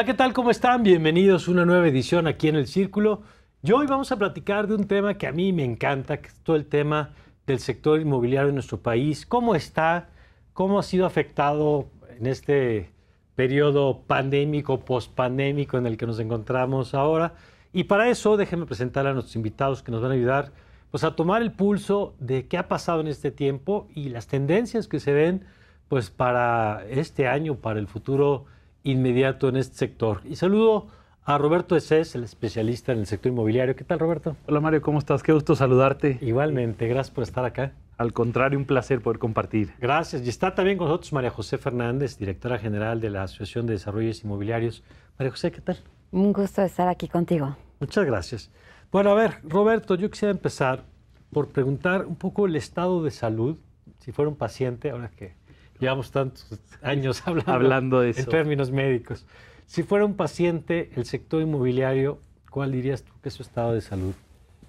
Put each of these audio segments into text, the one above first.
Hola, ¿qué tal? ¿Cómo están? Bienvenidos a una nueva edición aquí en El Círculo. Y hoy vamos a platicar de un tema que a mí me encanta, que es todo el tema del sector inmobiliario en nuestro país. ¿Cómo está? ¿Cómo ha sido afectado en este periodo pandémico, pospandémico en el que nos encontramos ahora? Y para eso déjenme presentar a nuestros invitados que nos van a ayudar pues, a tomar el pulso de qué ha pasado en este tiempo y las tendencias que se ven pues, para este año, para el futuro inmediato en este sector. Y saludo a Roberto Esés, el especialista en el sector inmobiliario. ¿Qué tal, Roberto? Hola, Mario, ¿cómo estás? Qué gusto saludarte. Igualmente, gracias por estar acá. Al contrario, un placer poder compartir. Gracias. Y está también con nosotros María José Fernández, directora general de la Asociación de Desarrollos Inmobiliarios. María José, ¿qué tal? Un gusto estar aquí contigo. Muchas gracias. Bueno, a ver, Roberto, yo quisiera empezar por preguntar un poco el estado de salud, si fuera un paciente, ahora que Llevamos tantos años hablando, de eso. en términos médicos. Si fuera un paciente, el sector inmobiliario, ¿cuál dirías tú que es su estado de salud?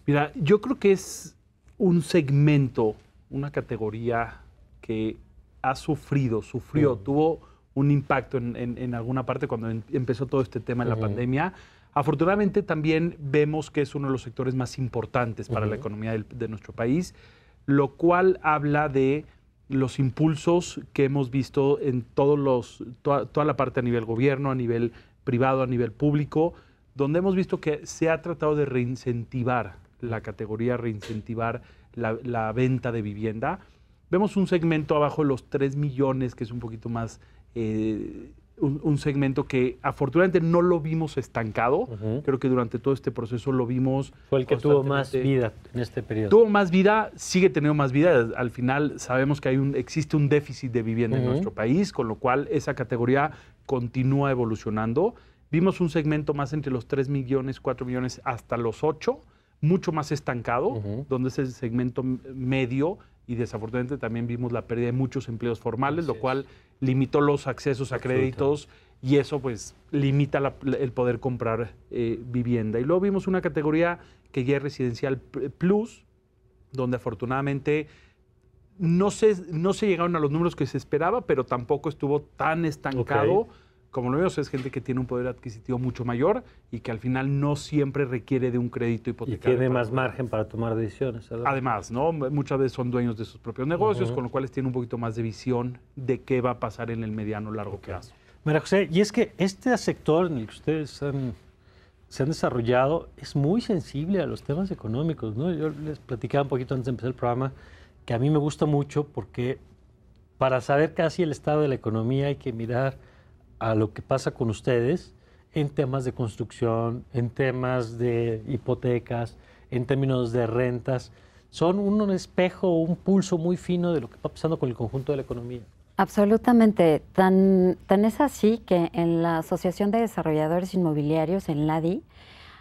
Mira, yo creo que es un segmento, una categoría que ha sufrido, sufrió, tuvo un impacto en, alguna parte cuando em, empezó todo este tema en la pandemia. Afortunadamente también vemos que es uno de los sectores más importantes para la economía de nuestro país, lo cual habla de los impulsos que hemos visto en todos los, toda, la parte a nivel gobierno, a nivel privado, a nivel público, donde hemos visto que se ha tratado de reincentivar la categoría, reincentivar la, la venta de vivienda. Vemos un segmento abajo de los 3 millones, que es un poquito más eh, un, segmento que afortunadamente no lo vimos estancado. Creo que durante todo este proceso lo vimos. Fue el que tuvo más vida en este periodo. Tuvo más vida, sigue teniendo más vida. Al final sabemos que hay un, existe un déficit de vivienda en nuestro país, con lo cual esa categoría continúa evolucionando. Vimos un segmento más entre los 3 millones, 4 millones hasta los 8, mucho más estancado, donde es el segmento medio y desafortunadamente también vimos la pérdida de muchos empleos formales, lo cual limitó los accesos a créditos y eso pues limita el poder comprar eh, vivienda. Y luego vimos una categoría que ya es residencial plus, donde afortunadamente no se, no se llegaron a los números que se esperaba, pero tampoco estuvo tan estancado como lo veo, es gente que tiene un poder adquisitivo mucho mayor y que al final no siempre requiere de un crédito hipotecario. Y tiene más margen para tomar decisiones. Además, ¿no? Muchas veces son dueños de sus propios negocios, con lo cual tienen un poquito más de visión de qué va a pasar en el mediano largo plazo. Mira, José, y es que este sector en el que ustedes se han desarrollado es muy sensible a los temas económicos, ¿no? Yo les platicaba un poquito antes de empezar el programa que a mí me gusta mucho porque para saber casi el estado de la economía hay que mirar a lo que pasa con ustedes en temas de construcción, en temas de hipotecas, en términos de rentas. Son un, espejo, un pulso muy fino de lo que va pasando con el conjunto de la economía. Absolutamente. Tan, tan es así que en la Asociación de Desarrolladores Inmobiliarios, en LADI,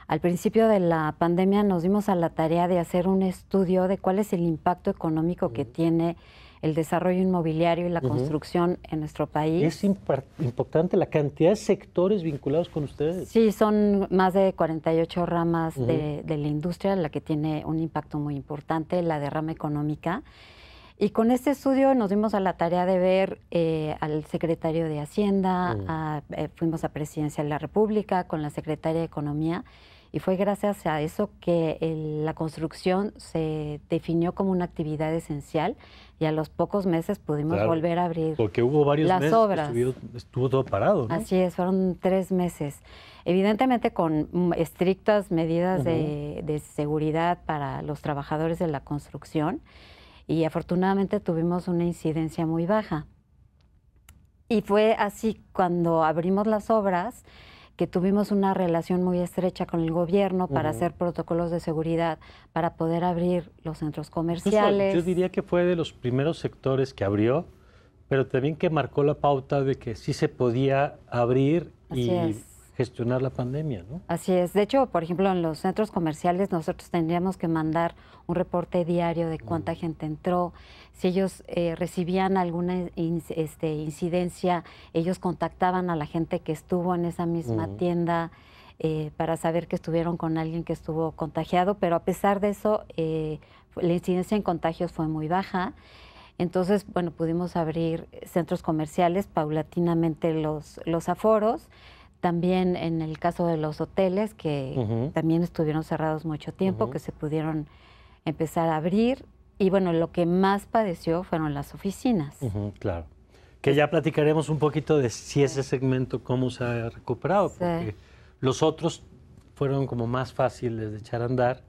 al principio de la pandemia nos dimos a la tarea de hacer un estudio de cuál es el impacto económico que tiene el desarrollo inmobiliario y la construcción en nuestro país. Es importante la cantidad de sectores vinculados con ustedes. Sí, son más de 48 ramas de, la industria, la que tiene un impacto muy importante, la derrama económica. Y con este estudio nos dimos a la tarea de ver eh, al secretario de Hacienda, eh, fuimos a Presidencia de la República con la secretaria de Economía. Y fue gracias a eso que la construcción se definió como una actividad esencial y a los pocos meses pudimos volver a abrir. Porque hubo varios meses obras. Que estuvo, todo parado. Así es, fueron tres meses. Evidentemente con estrictas medidas de, de, seguridad para los trabajadores de la construcción y afortunadamente tuvimos una incidencia muy baja. Y fue así cuando abrimos las obras que tuvimos una relación muy estrecha con el gobierno para hacer protocolos de seguridad, para poder abrir los centros comerciales. yo diría que fue de los primeros sectores que abrió, pero también que marcó la pauta de que sí se podía abrir y gestionar la pandemia, ¿no? Así es. De hecho, por ejemplo, en los centros comerciales nosotros tendríamos que mandar un reporte diario de cuánta mm. gente entró, si ellos eh, recibían alguna este, incidencia, ellos contactaban a la gente que estuvo en esa misma mm. tienda eh, para saber que estuvieron con alguien que estuvo contagiado, pero a pesar de eso, eh, la incidencia en contagios fue muy baja. Entonces, bueno, pudimos abrir centros comerciales, paulatinamente los aforos. También en el caso de los hoteles, que también estuvieron cerrados mucho tiempo, que se pudieron empezar a abrir. Y bueno, lo que más padeció fueron las oficinas. claro. Que ya platicaremos un poquito de si ese segmento, cómo se ha recuperado, porque los otros fueron como más fáciles de echar a andar,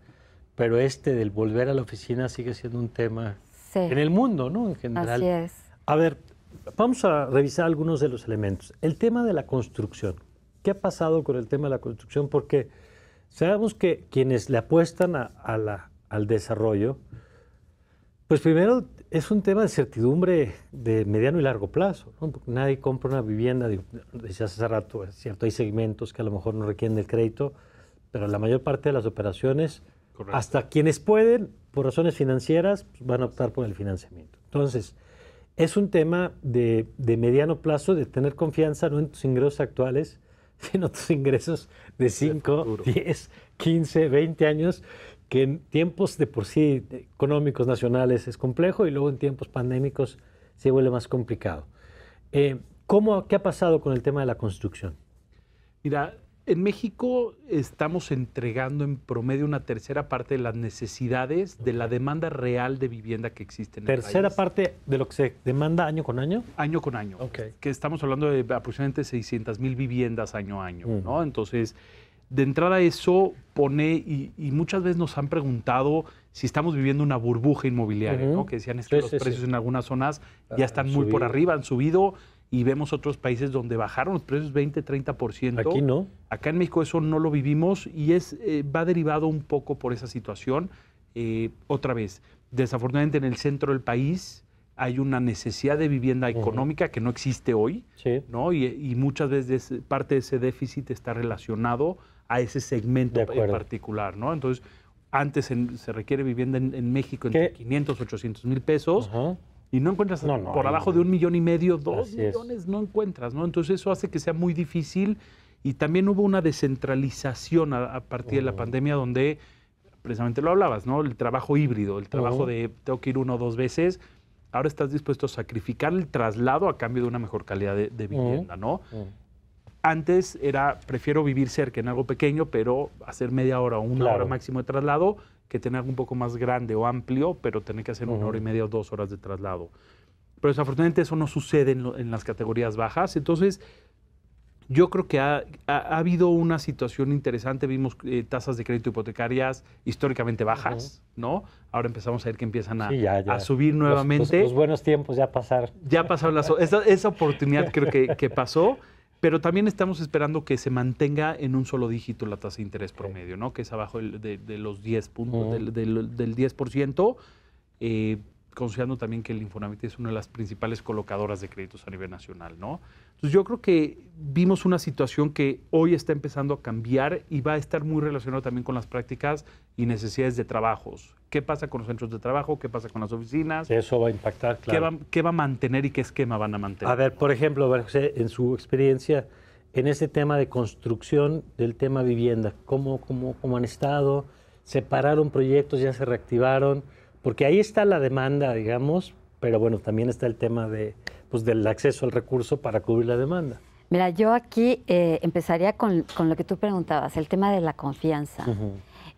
pero este del volver a la oficina sigue siendo un tema en el mundo, ¿no? En general. Así es. A ver, vamos a revisar algunos de los elementos. El tema de la construcción. ¿Qué ha pasado con el tema de la construcción? Porque sabemos que quienes le apuestan al desarrollo, pues primero es un tema de certidumbre de mediano y largo plazo. nadie compra una vivienda, decías hace rato, cierto, hay segmentos que a lo mejor no requieren el crédito, pero la mayor parte de las operaciones, hasta quienes pueden, por razones financieras, pues, van a optar por el financiamiento. Entonces, es un tema de, mediano plazo, de tener confianza ¿no? en tus ingresos actuales sino otros ingresos de 5, 10, 15, 20 años, que en tiempos de por sí económicos nacionales es complejo y luego en tiempos pandémicos se vuelve más complicado. Eh, ¿cómo, ¿Qué ha pasado con el tema de la construcción? Mira, en México estamos entregando en promedio una tercera parte de las necesidades de la demanda real de vivienda que existe en el país. ¿Tercera parte de lo que se demanda año con año? Año con año. Okay. Que estamos hablando de aproximadamente 600 mil viviendas año a año, ¿no? Entonces, de entrada eso pone, y, muchas veces nos han preguntado si estamos viviendo una burbuja inmobiliaria, ¿no? Que decían es que los precios en algunas zonas ya ah, están muy por arriba, han subido y vemos otros países donde bajaron los precios 20, 30%. Aquí no. Acá en México eso no lo vivimos y es, eh, va derivado un poco por esa situación. Eh, otra vez, desafortunadamente en el centro del país hay una necesidad de vivienda económica que no existe hoy, ¿no? Y, muchas veces parte de ese déficit está relacionado a ese segmento en particular, ¿no? Entonces, antes se requiere vivienda en, México entre 500, 800 mil pesos. Y no encuentras por abajo de un millón y medio, dos millones, no encuentras, ¿no? Entonces eso hace que sea muy difícil y también hubo una descentralización a, partir de la mm. pandemia donde, precisamente lo hablabas, ¿no? El trabajo híbrido, el trabajo de tengo que ir uno o dos veces, ahora estás dispuesto a sacrificar el traslado a cambio de una mejor calidad de, vivienda, ¿no? Antes era, prefiero vivir cerca en algo pequeño, pero hacer media hora o una hora máximo de traslado que tener algo un poco más grande o amplio, pero tener que hacer una hora y media o dos horas de traslado. Pero desafortunadamente eso no sucede en, las categorías bajas. Entonces, yo creo que ha, habido una situación interesante. Vimos eh, tasas de crédito hipotecarias históricamente bajas, ¿no? Ahora empezamos a ver que empiezan a, subir nuevamente. Los, buenos tiempos ya pasaron. Ya pasaron las... Esa, oportunidad creo que, que pasó pero también estamos esperando que se mantenga en un solo dígito la tasa de interés promedio, ¿no? Que es abajo de, los 10 puntos, del, 10%, eh, considerando también que el Infonavit es una de las principales colocadoras de créditos a nivel nacional, ¿no? Entonces yo creo que vimos una situación que hoy está empezando a cambiar y va a estar muy relacionado también con las prácticas y necesidades de trabajos. ¿Qué pasa con los centros de trabajo? ¿Qué pasa con las oficinas? Eso va a impactar, claro. ¿Qué va, a mantener y qué esquema van a mantener? A ver, por ejemplo, en su experiencia, en ese tema de construcción del tema vivienda, ¿cómo, cómo, cómo han estado? ¿Separaron proyectos? ¿Ya se reactivaron? Porque ahí está la demanda, digamos, pero bueno, también está el tema de, pues, del acceso al recurso para cubrir la demanda. Mira, yo aquí eh, empezaría con, lo que tú preguntabas, el tema de la confianza.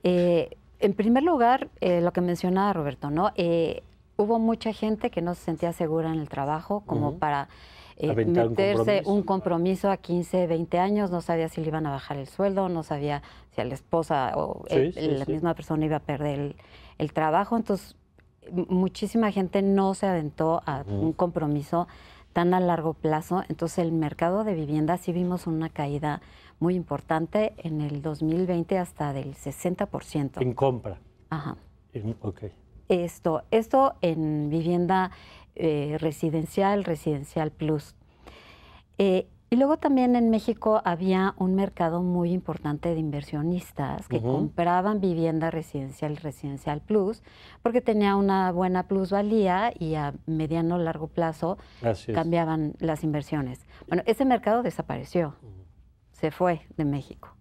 Eh, en primer lugar, eh, lo que mencionaba Roberto, ¿no? hubo mucha gente que no se sentía segura en el trabajo como para meterse un compromiso. a 15, 20 años, no sabía si le iban a bajar el sueldo, no sabía si a la esposa o la misma persona iba a perder el, el trabajo. Entonces, muchísima gente no se aventó a un compromiso tan a largo plazo. Entonces el mercado de vivienda sí vimos una caída muy importante en el 2020 hasta del 60%. En compra. Ajá. ok. Esto, esto en vivienda eh, residencial, residencial plus. Eh, y luego también en México había un mercado muy importante de inversionistas que compraban vivienda residencial residencial plus porque tenía una buena plusvalía y a mediano o largo plazo cambiaban las inversiones. Bueno, ese mercado desapareció, se fue de México.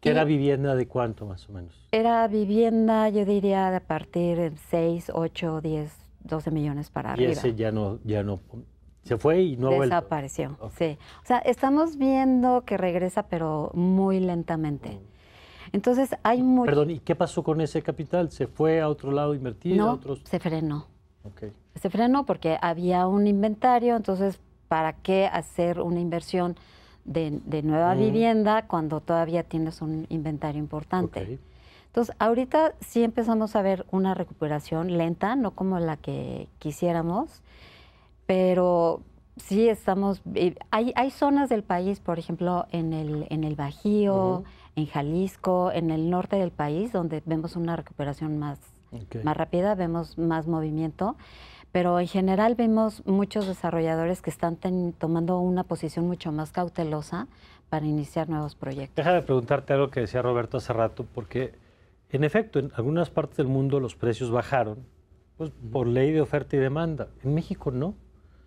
¿Qué era vivienda de cuánto más o menos? Era vivienda, yo diría, de a partir de 6, 8, 10, 12 millones para arriba. Y ese ya no, ya no se fue y no Desapareció, sí. O sea, estamos viendo que regresa, pero muy lentamente. Mm. Entonces hay muy... Perdón, ¿y qué pasó con ese capital? ¿Se fue a otro lado invertido? invertir? No, se frenó. Se frenó porque había un inventario, entonces, ¿para qué hacer una inversión de, nueva mm. vivienda cuando todavía tienes un inventario importante? Entonces, ahorita sí empezamos a ver una recuperación lenta, no como la que quisiéramos, pero sí estamos, eh, hay, zonas del país, por ejemplo, en el, en el Bajío, en Jalisco, en el norte del país, donde vemos una recuperación más, más rápida, vemos más movimiento pero en general vemos muchos desarrolladores que están tomando una posición mucho más cautelosa para iniciar nuevos proyectos. Deja de preguntarte algo que decía Roberto hace rato, porque en efecto, en algunas partes del mundo los precios bajaron pues, por ley de oferta y demanda. En México no.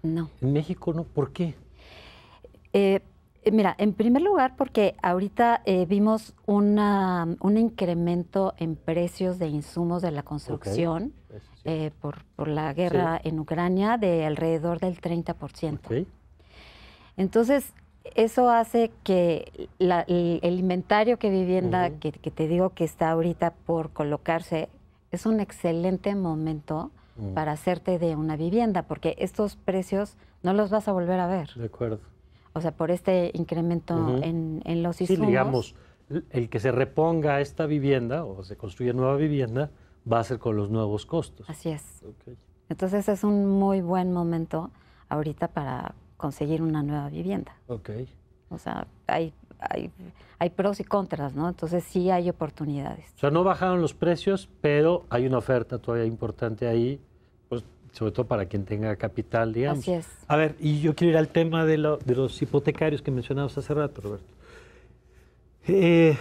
No. ¿En México no? ¿Por qué? Eh, eh, mira, en primer lugar, porque ahorita eh, vimos un incremento en precios de insumos de la construcción por, la guerra en Ucrania de alrededor del 30%. Entonces, eso hace que el, inventario que vivienda, que, que, te digo que está ahorita por colocarse, es un excelente momento Mm. para hacerte de una vivienda, porque estos precios no los vas a volver a ver. De acuerdo. O sea, por este incremento en, los insumos. Sí, digamos, el que se reponga esta vivienda o se construya nueva vivienda va a ser con los nuevos costos. Así es. Entonces es un muy buen momento ahorita para conseguir una nueva vivienda. Ok. O sea, hay, hay, hay pros y contras, ¿no? Entonces sí hay oportunidades. O sea, no bajaron los precios, pero hay una oferta todavía importante ahí sobre todo para quien tenga capital, digamos. Así es. A ver, y yo quiero ir al tema de, los hipotecarios que mencionabas hace rato, Roberto. Eh,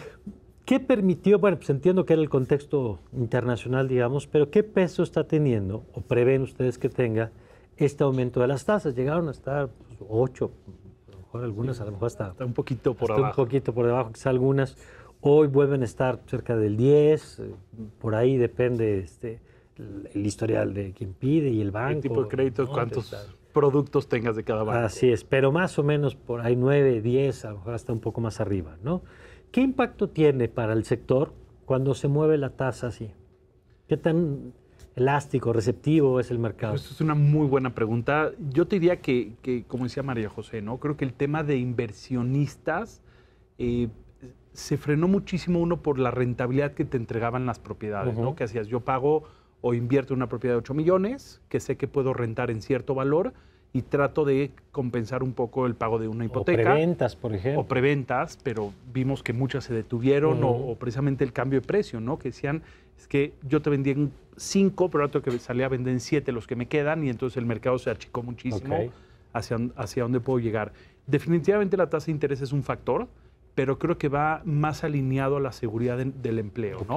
¿Qué permitió? Bueno, pues entiendo que era el contexto internacional, digamos, pero ¿qué peso está teniendo o prevén ustedes que tenga este aumento de las tasas? Llegaron a estar pues, ocho, 8, a lo mejor algunas, a lo mejor hasta. un poquito por abajo. Un poquito por debajo, quizá algunas. Hoy vuelven a estar cerca del 10, eh, por ahí depende este, el historial de quien pide y el banco. Qué tipo de créditos, cuántos ah, productos tengas de cada banco. Así es, pero más o menos por ahí 9, 10, a lo mejor hasta un poco más arriba, ¿no? ¿Qué impacto tiene para el sector cuando se mueve la tasa así? ¿Qué tan elástico, receptivo es el mercado? Esa pues, es una muy buena pregunta. Yo te diría que, como decía María José, ¿no? Creo que el tema de inversionistas eh, se frenó muchísimo uno por la rentabilidad que te entregaban las propiedades, ¿no? Que hacías, yo pago o invierto en una propiedad de 8 millones, que sé que puedo rentar en cierto valor y trato de compensar un poco el pago de una hipoteca. O preventas, por ejemplo. O preventas, pero vimos que muchas se detuvieron o, precisamente el cambio de precio, ¿no? Que decían, es que yo te vendí en 5, pero ahora tengo que salía a vender en 7 los que me quedan y entonces el mercado se achicó muchísimo hacia, hacia dónde puedo llegar. Definitivamente la tasa de interés es un factor, pero creo que va más alineado a la seguridad del empleo, ¿no?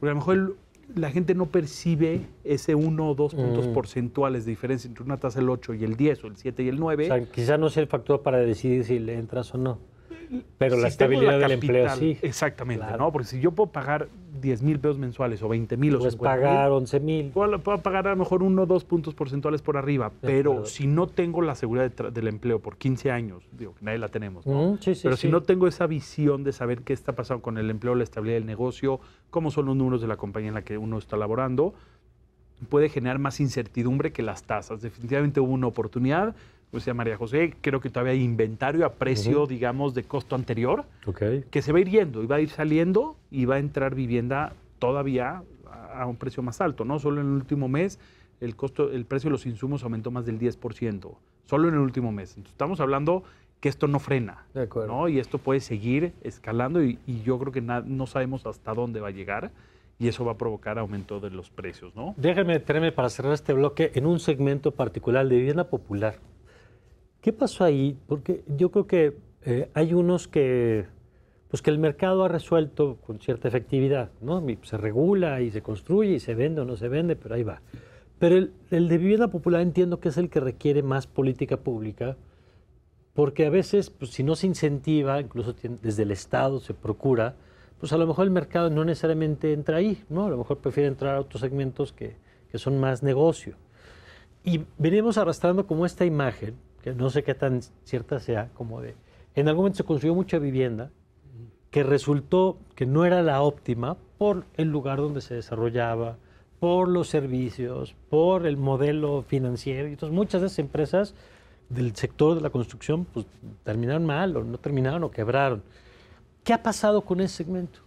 Porque a lo mejor el la gente no percibe ese 1 o 2 puntos mm. porcentuales de diferencia entre una tasa del 8 y el 10 o el 7 y el 9. O quizás no sea el factor para decidir si le entras o no. Pero la estabilidad del empleo sí. Exactamente, ¿no? Porque si yo puedo pagar 10 mil pesos mensuales o 20 mil o Puedes pagar 11 mil. Puedo, pagar a lo mejor uno o dos puntos porcentuales por arriba, pero si no tengo la seguridad del empleo por 15 años, digo que nadie la tenemos, ¿no? pero si no tengo esa visión de saber qué está pasando con el empleo, la estabilidad del negocio, cómo son los números de la compañía en la que uno está laborando, puede generar más incertidumbre que las tasas. Definitivamente hubo una oportunidad, sea, María José, creo que todavía hay inventario a precio, digamos, de costo anterior, que se va a ir yendo y va a ir saliendo y va a entrar vivienda todavía a un precio más alto, ¿no? Solo en el último mes el, costo, el precio de los insumos aumentó más del 10%, solo en el último mes. Entonces, estamos hablando que esto no frena, ¿no? Y esto puede seguir escalando y, yo creo que no sabemos hasta dónde va a llegar y eso va a provocar aumento de los precios, ¿no? Déjeme, tráeme para cerrar este bloque en un segmento particular de vivienda popular. ¿Qué pasó ahí? Porque yo creo que eh, hay unos que, pues que el mercado ha resuelto con cierta efectividad, ¿no? Se regula y se construye y se vende o no se vende, pero ahí va. Pero el, el de vivienda popular entiendo que es el que requiere más política pública, porque a veces, pues, si no se incentiva, incluso desde el Estado se procura, pues a lo mejor el mercado no necesariamente entra ahí, ¿no? A lo mejor prefiere entrar a otros segmentos que, que son más negocio. Y venimos arrastrando como esta imagen que no sé qué tan cierta sea, como de, en algún momento se construyó mucha vivienda que resultó que no era la óptima por el lugar donde se desarrollaba, por los servicios, por el modelo financiero. Entonces muchas de esas empresas del sector de la construcción pues, terminaron mal o no terminaron o quebraron. ¿Qué ha pasado con ese segmento?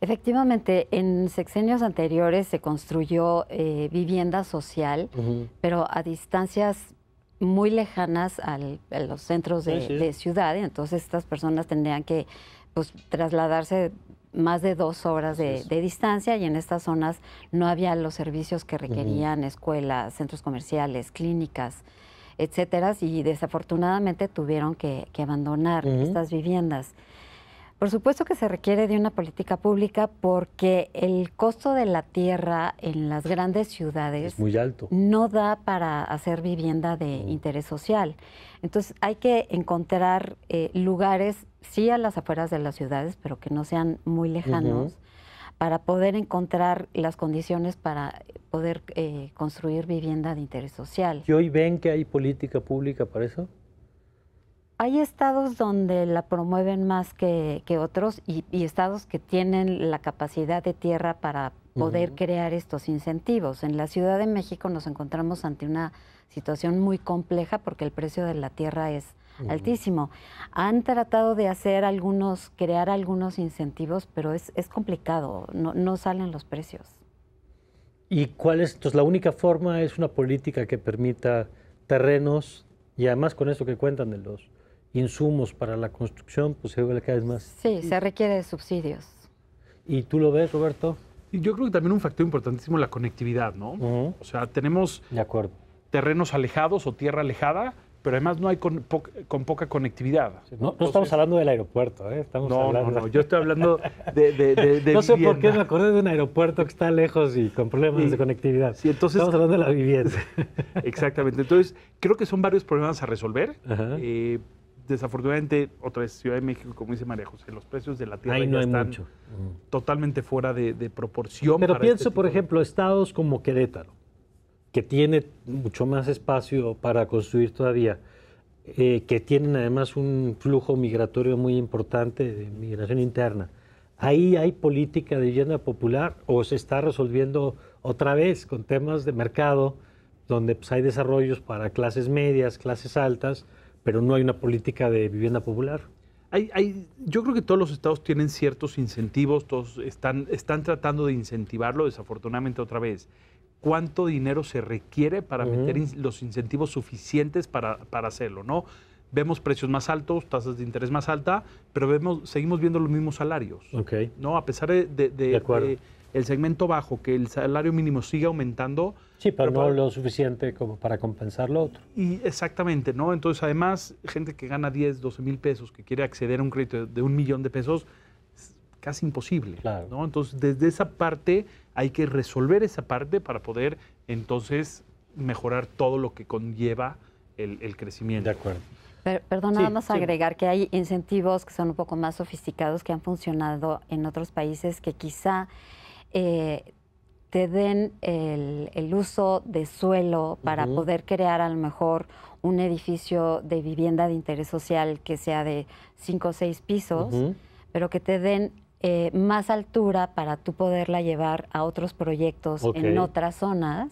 Efectivamente, en sexenios anteriores se construyó eh, vivienda social, pero a distancias muy lejanas al, a los centros de, ciudad, entonces estas personas tendrían que pues, trasladarse más de dos horas de, distancia y en estas zonas no había los servicios que requerían escuelas, centros comerciales, clínicas, etcétera, y desafortunadamente tuvieron que, abandonar estas viviendas. Por supuesto que se requiere de una política pública porque el costo de la tierra en las grandes ciudades muy alto. No da para hacer vivienda de mm. interés social. Entonces hay que encontrar eh, lugares, sí a las afueras de las ciudades, pero que no sean muy lejanos, para poder encontrar las condiciones para poder eh, construir vivienda de interés social. ¿Y hoy ven que hay política pública para eso? hay estados donde la promueven más que, otros y, estados que tienen la capacidad de tierra para poder crear estos incentivos. En la Ciudad de México nos encontramos ante una situación muy compleja porque el precio de la tierra es altísimo. Han tratado de hacer algunos, crear algunos incentivos, pero es, complicado, no, no salen los precios. ¿Y cuál es? Entonces, la única forma es una política que permita terrenos y además con eso que cuentan de los insumos para la construcción, pues se vuelve cada vez más. Sí, se requiere de subsidios. ¿Y tú lo ves, Roberto? yo creo que también un factor importantísimo es la conectividad, ¿no? O sea, tenemos de acuerdo. terrenos alejados o tierra alejada, pero además no hay con, poca conectividad. no, estamos hablando del aeropuerto, ¿eh? Estamos no, no, no, yo estoy hablando de, de, No sé por qué me acordé de un aeropuerto que está lejos y con problemas de conectividad. Sí, entonces, estamos hablando de la vivienda. Exactamente. Entonces, creo que son varios problemas a resolver. Eh, desafortunadamente, otra vez Ciudad de México, como dice María José, los precios de la tierra están totalmente fuera de, proporción. Pero este pienso, por ejemplo, estados como Querétaro, que tiene mucho más espacio para construir todavía, eh, que tienen además un flujo migratorio muy importante de migración interna. Ahí hay política de vivienda popular o se está resolviendo otra vez con temas de mercado, donde pues, hay desarrollos para clases medias, clases altas pero no hay una política de vivienda popular. Hay, hay, yo creo que todos los estados tienen ciertos incentivos, todos están, están tratando de incentivarlo, desafortunadamente otra vez. ¿Cuánto dinero se requiere para meter los incentivos suficientes para, para hacerlo? ¿no? vemos precios más altos, tasas de interés más alta, pero vemos, seguimos viendo los mismos salarios. Okay. ¿no? A pesar de el segmento bajo, que el salario mínimo siga aumentando. Sí, pero, no lo suficiente como para compensar lo otro. Y exactamente, ¿no? Entonces, además, gente que gana 10, 12 mil pesos, que quiere acceder a un crédito de un millón de pesos, casi imposible. Claro. ¿no? Entonces, desde esa parte hay que resolver esa parte para poder entonces mejorar todo lo que conlleva el, crecimiento. De acuerdo. perdón, vamos a agregar que hay incentivos que son un poco más sofisticados que han funcionado en otros países que quizá eh, te den el, uso de suelo para poder crear a lo mejor un edificio de vivienda de interés social que sea de cinco o seis pisos, pero que te den eh, más altura para tú poderla llevar a otros proyectos en otras zonas,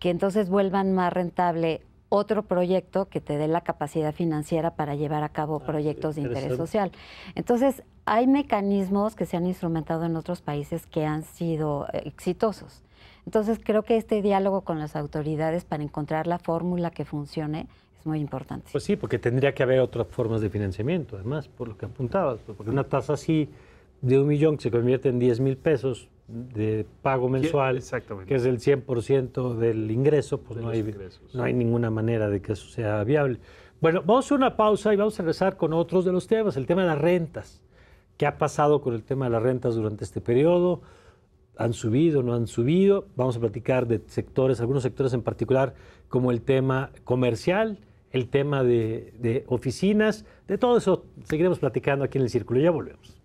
que entonces vuelvan más rentable otro proyecto que te dé la capacidad financiera para llevar a cabo ah, proyectos de interés social. Entonces, hay mecanismos que se han instrumentado en otros países que han sido eh, exitosos. Entonces, creo que este diálogo con las autoridades para encontrar la fórmula que funcione es muy importante. Pues sí, porque tendría que haber otras formas de financiamiento, además, por lo que apuntabas, porque una tasa así de un millón que se convierte en 10 mil pesos de pago mensual, que es el 100% del ingreso, pues no, hay, no hay ninguna manera de que eso sea viable. Bueno, vamos a una pausa y vamos a regresar con otros de los temas, el tema de las rentas. ¿Qué ha pasado con el tema de las rentas durante este periodo? ¿Han subido, no han subido? Vamos a platicar de sectores, algunos sectores en particular, como el tema comercial, el tema de, de oficinas, de todo eso seguiremos platicando aquí en el Círculo. Ya volvemos.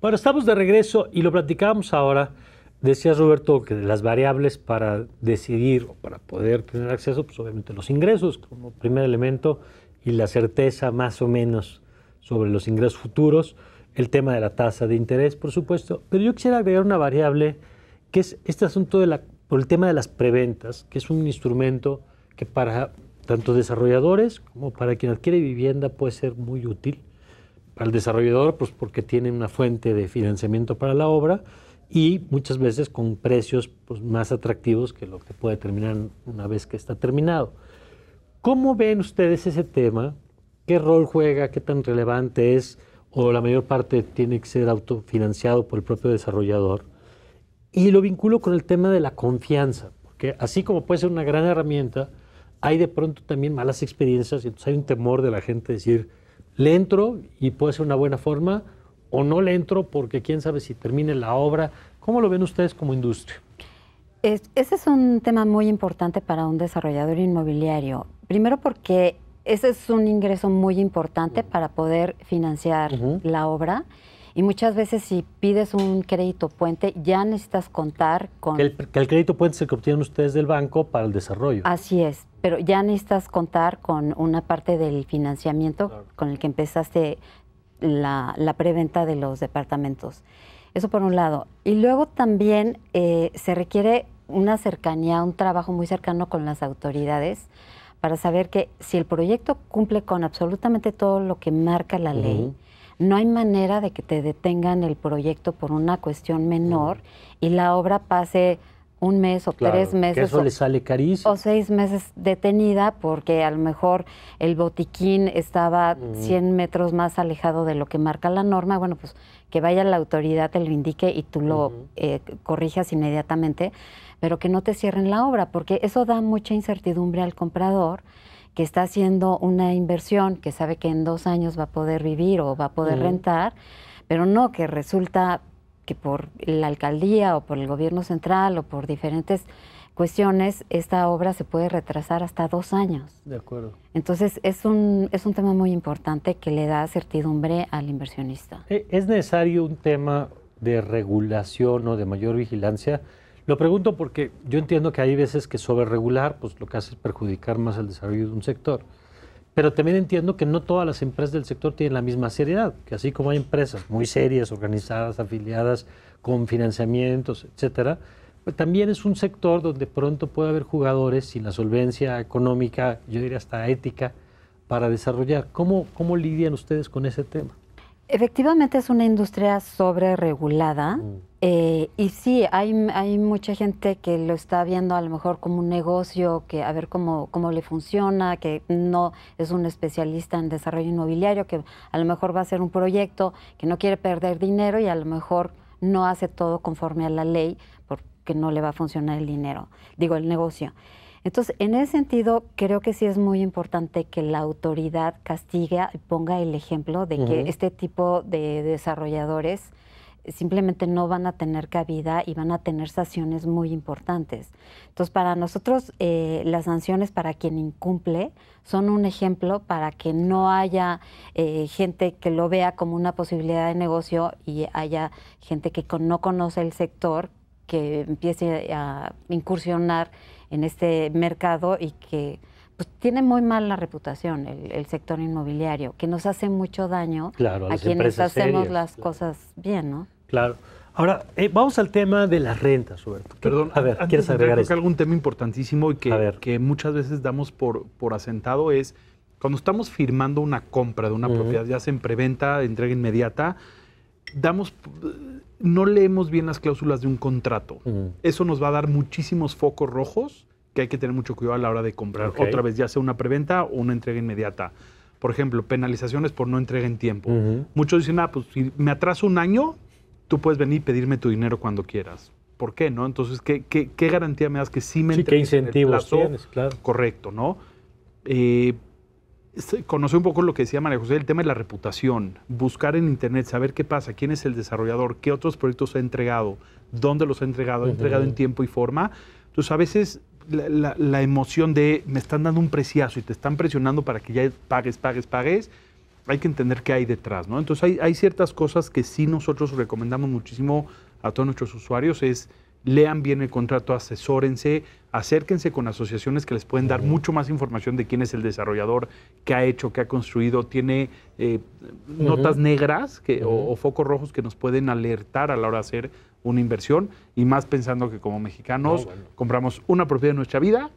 Bueno, estamos de regreso y lo platicamos ahora. Decía Roberto, que las variables para decidir o para poder tener acceso, pues obviamente los ingresos como primer elemento y la certeza más o menos sobre los ingresos futuros, el tema de la tasa de interés, por supuesto. Pero yo quisiera agregar una variable que es este asunto de la, por el tema de las preventas, que es un instrumento que para tanto desarrolladores como para quien adquiere vivienda puede ser muy útil al desarrollador, pues porque tiene una fuente de financiamiento para la obra y muchas veces con precios pues, más atractivos que lo que puede terminar una vez que está terminado. ¿Cómo ven ustedes ese tema? ¿Qué rol juega? ¿Qué tan relevante es? ¿O la mayor parte tiene que ser autofinanciado por el propio desarrollador? Y lo vinculo con el tema de la confianza, porque así como puede ser una gran herramienta, hay de pronto también malas experiencias y entonces hay un temor de la gente decir, le entro y puede ser una buena forma o no le entro porque quién sabe si termine la obra. ¿Cómo lo ven ustedes como industria? ese es un tema muy importante para un desarrollador inmobiliario. Primero porque ese es un ingreso muy importante para poder financiar la obra. Y muchas veces si pides un crédito puente, ya necesitas contar con... Que el, crédito puente es el que obtienen ustedes del banco para el desarrollo. Así es, pero ya necesitas contar con una parte del financiamiento con el que empezaste la, preventa de los departamentos. Eso por un lado. Y luego también eh, se requiere una cercanía, un trabajo muy cercano con las autoridades para saber que si el proyecto cumple con absolutamente todo lo que marca la ley, no hay manera de que te detengan el proyecto por una cuestión menor y la obra pase un mes o tres meses. o, le sale O seis meses detenida porque a lo mejor el botiquín estaba 100 metros más alejado de lo que marca la norma. Bueno, pues que vaya la autoridad, te lo indique y tú lo eh, corrijas inmediatamente, pero que no te cierren la obra porque eso da mucha incertidumbre al comprador que está haciendo una inversión que sabe que en dos años va a poder vivir o va a poder rentar, pero no que resulta que por la alcaldía o por el gobierno central o por diferentes cuestiones, esta obra se puede retrasar hasta dos años. De acuerdo. Entonces, es un, es un tema muy importante que le da certidumbre al inversionista. Eh, ¿Es necesario un tema de regulación o de mayor vigilancia? Lo pregunto porque yo entiendo que hay veces que sobre regular, pues lo que hace es perjudicar más el desarrollo de un sector. Pero también entiendo que no todas las empresas del sector tienen la misma seriedad, que así como hay empresas muy serias, organizadas, afiliadas, con financiamientos, etcétera, pues también es un sector donde pronto puede haber jugadores y la solvencia económica, yo diría hasta ética, para desarrollar. ¿Cómo, cómo lidian ustedes con ese tema? Efectivamente es una industria sobreregulada. Mm. Eh, y sí, hay, hay, mucha gente que lo está viendo a lo mejor como un negocio, que a ver cómo, cómo le funciona, que no es un especialista en desarrollo inmobiliario, que a lo mejor va a ser un proyecto, que no quiere perder dinero y a lo mejor no hace todo conforme a la ley porque no le va a funcionar el dinero, digo, el negocio. Entonces, en ese sentido, creo que sí es muy importante que la autoridad castigue y ponga el ejemplo de que este tipo de desarrolladores simplemente no van a tener cabida y van a tener sanciones muy importantes. Entonces, para nosotros, eh, las sanciones para quien incumple son un ejemplo para que no haya eh, gente que lo vea como una posibilidad de negocio y haya gente que no conoce el sector que empiece a incursionar en este mercado y que pues, tiene muy mala reputación el, sector inmobiliario, que nos hace mucho daño a, quienes hacemos las cosas bien, ¿no? Claro. Ahora, eh, vamos al tema de las rentas, Roberto. Perdón, a ver, antes ¿quieres agregar creo que algún tema importantísimo y que, muchas veces damos por, por asentado es cuando estamos firmando una compra de una propiedad, ya sea en preventa, entrega inmediata, damos no leemos bien las cláusulas de un contrato. Eso nos va a dar muchísimos focos rojos que hay que tener mucho cuidado a la hora de comprar. Otra vez, ya sea una preventa o una entrega inmediata. Por ejemplo, penalizaciones por no entrega en tiempo. Muchos dicen, ah, pues si me atraso un año, tú puedes venir y pedirme tu dinero cuando quieras. ¿Por qué, no? Entonces, ¿qué, garantía me das que sí me sí, qué incentivos tienes, claro. Correcto, ¿no? Eh, un poco lo que decía María José, el tema de la reputación, buscar en Internet, saber qué pasa, quién es el desarrollador, qué otros proyectos ha entregado, dónde los ha entregado, ha entregado en tiempo y forma. Entonces, a veces la, la, emoción de me están dando un preciazo y te están presionando para que ya pagues, pagues, pagues, hay que entender qué hay detrás, ¿no? Entonces hay, ciertas cosas que sí nosotros recomendamos muchísimo a todos nuestros usuarios, es lean bien el contrato, asesórense, acérquense con asociaciones que les pueden dar mucho más información de quién es el desarrollador, qué ha hecho, qué ha construido, tiene eh, notas negras o, focos rojos que nos pueden alertar a la hora de hacer una inversión y más pensando que como mexicanos ah, compramos una propiedad de nuestra vida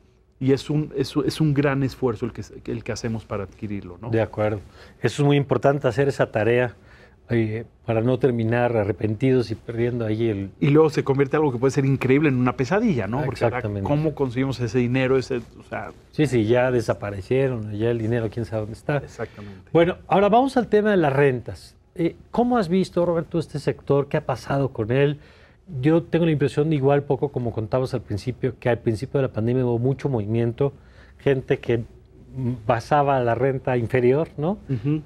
y es un, es, es un gran esfuerzo el que, el que hacemos para adquirirlo. ¿no? De acuerdo. Eso es muy importante, hacer esa tarea eh, para no terminar arrepentidos y perdiendo ahí el... Y luego se convierte algo que puede ser increíble en una pesadilla, ¿no? Exactamente. ¿Cómo conseguimos ese dinero? Ese, Sí, sí, ya desaparecieron, ya el dinero, quién sabe dónde está. Exactamente. Bueno, ahora vamos al tema de las rentas. Eh, ¿Cómo has visto, Roberto, este sector? ¿Qué ha pasado con él? yo tengo la impresión, igual poco como contabas al principio, que al principio de la pandemia hubo mucho movimiento, gente que basaba la renta inferior, ¿no?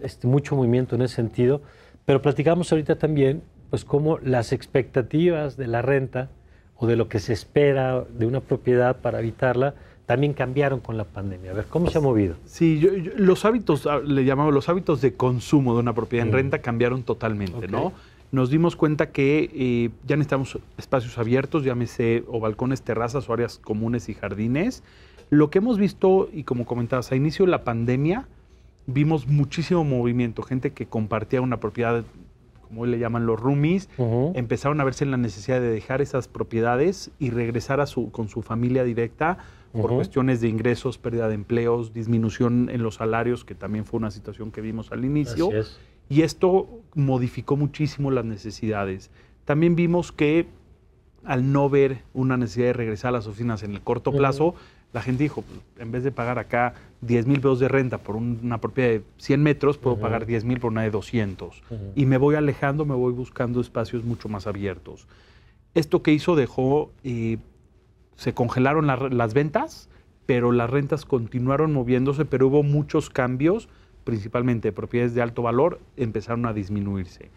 Este, mucho movimiento en ese sentido. Pero platicamos ahorita también, pues, cómo las expectativas de la renta o de lo que se espera de una propiedad para habitarla también cambiaron con la pandemia. A ver, ¿cómo se ha movido? Sí, los hábitos, ah, le llamaba los hábitos de consumo de una propiedad en mm. renta cambiaron totalmente, ¿no? nos dimos cuenta que eh, ya necesitamos espacios abiertos, llámese o balcones, terrazas o áreas comunes y jardines. Lo que hemos visto, y como comentabas, a inicio de la pandemia, vimos muchísimo movimiento, gente que compartía una propiedad, como hoy le llaman los roomies, empezaron a verse en la necesidad de dejar esas propiedades y regresar a su, con su familia directa por cuestiones de ingresos, pérdida de empleos, disminución en los salarios, que también fue una situación que vimos al inicio. Así y esto modificó muchísimo las necesidades. También vimos que al no ver una necesidad de regresar a las oficinas en el corto plazo, la gente dijo, pues, en vez de pagar acá 10 mil pesos de renta por una propiedad de 100 metros, puedo pagar 10 mil por una de 200. Y me voy alejando, me voy buscando espacios mucho más abiertos. Esto que hizo dejó, y eh, se congelaron las ventas, pero las rentas continuaron moviéndose, pero hubo muchos cambios principalmente propiedades de alto valor, empezaron a disminuirse.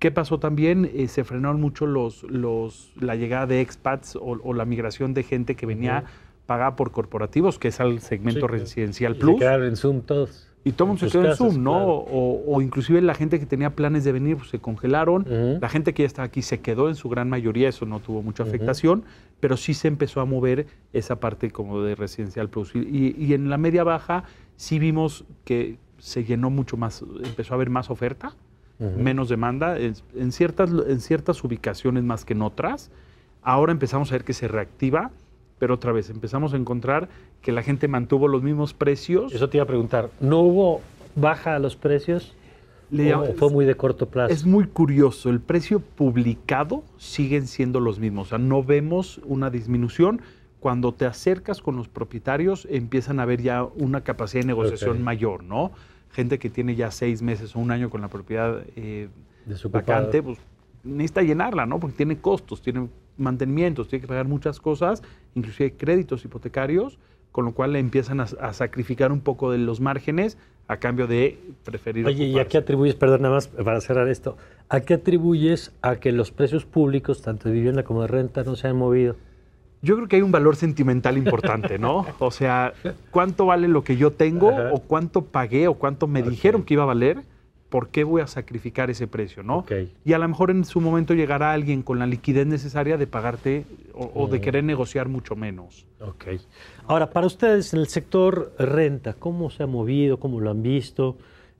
¿Qué pasó también? Eh, se frenaron mucho los, los, la llegada de expats o, la migración de gente que venía pagada por corporativos, que es al segmento residencial plus. Se quedaron en Zoom todos. Y todo el se quedó en Zoom, ¿no? O, inclusive la gente que tenía planes de venir pues, se congelaron, la gente que ya estaba aquí se quedó en su gran mayoría, eso no tuvo mucha afectación, pero sí se empezó a mover esa parte como de residencial plus. Y, y en la media baja sí vimos que, se llenó mucho más, empezó a haber más oferta, menos demanda, en, ciertas, en ciertas ubicaciones más que en otras. Ahora empezamos a ver que se reactiva, pero otra vez empezamos a encontrar que la gente mantuvo los mismos precios. Eso te iba a preguntar, ¿no hubo baja a los precios? fue muy de corto plazo. Es muy curioso, el precio publicado siguen siendo los mismos, o sea, no vemos una disminución cuando te acercas con los propietarios empiezan a ver ya una capacidad de negociación mayor, ¿no? Gente que tiene ya seis meses o un año con la propiedad eh, vacante, pues necesita llenarla, ¿no? Porque tiene costos, tiene mantenimientos, tiene que pagar muchas cosas, inclusive créditos hipotecarios, con lo cual le empiezan a, sacrificar un poco de los márgenes a cambio de preferir. Oye, ¿y a qué atribuyes, perdón, nada más para cerrar esto, ¿a qué atribuyes a que los precios públicos, tanto de vivienda como de renta, no se han movido? yo creo que hay un valor sentimental importante, ¿no? O sea, ¿cuánto vale lo que yo tengo o cuánto pagué o cuánto me dijeron que iba a valer? ¿Por qué voy a sacrificar ese precio, no? Y a lo mejor en su momento llegará alguien con la liquidez necesaria de pagarte o, de mm. querer negociar mucho menos. Ok. Ahora, para ustedes, en el sector renta, ¿cómo se ha movido? ¿Cómo lo han visto?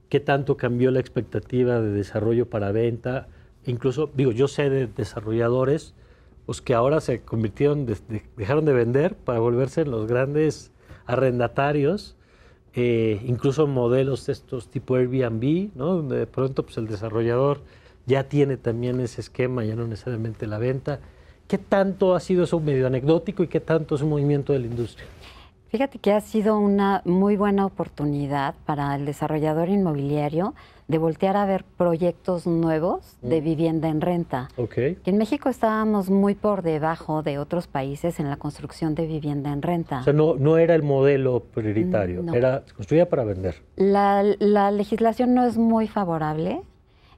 ¿Qué tanto cambió la expectativa de desarrollo para venta? Incluso, digo, yo sé de desarrolladores pues, que ahora se convirtieron, dejaron de vender para volverse los grandes arrendatarios, eh, incluso modelos de estos tipo Airbnb, ¿no? donde de pronto pues, el desarrollador ya tiene también ese esquema, ya no necesariamente la venta. ¿Qué tanto ha sido eso medio anecdótico y qué tanto es un movimiento de la industria? Fíjate que ha sido una muy buena oportunidad para el desarrollador inmobiliario de voltear a ver proyectos nuevos de mm. vivienda en renta. en México estábamos muy por debajo de otros países en la construcción de vivienda en renta. O sea, no, no era el modelo prioritario, mm, era construida para vender. la, legislación no es muy favorable,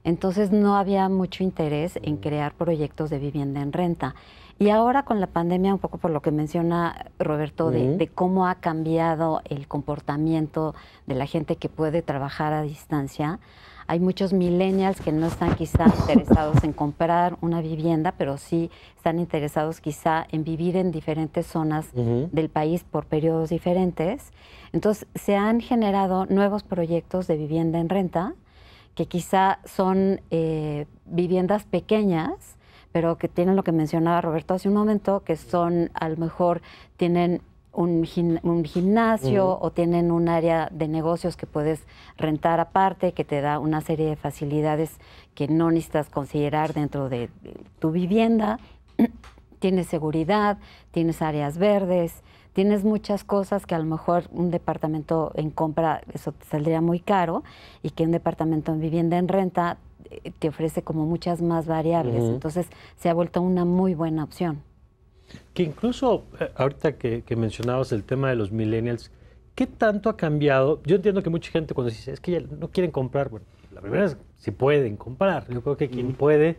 entonces no había mucho interés en mm. crear proyectos de vivienda en renta. Y ahora con la pandemia, un poco por lo que menciona Roberto, de, cómo ha cambiado el comportamiento de la gente que puede trabajar a distancia, hay muchos millennials que no están quizá interesados en comprar una vivienda, pero sí están interesados quizá en vivir en diferentes zonas del país por periodos diferentes. Entonces se han generado nuevos proyectos de vivienda en renta, que quizá son eh, viviendas pequeñas pero que tienen lo que mencionaba Roberto hace un momento, que son a lo mejor tienen un, gimnasio o tienen un área de negocios que puedes rentar aparte, que te da una serie de facilidades que no necesitas considerar dentro de tu vivienda. tienes seguridad, tienes áreas verdes, tienes muchas cosas que a lo mejor un departamento en compra, eso te saldría muy caro, y que un departamento en vivienda en renta te ofrece como muchas más variables. Entonces se ha vuelto una muy buena opción. Que incluso eh, ahorita que, mencionabas el tema de los millennials, ¿qué tanto ha cambiado? Yo entiendo que mucha gente cuando dice, es que ya no quieren comprar, bueno, la primera es si pueden comprar. Yo creo que quien puede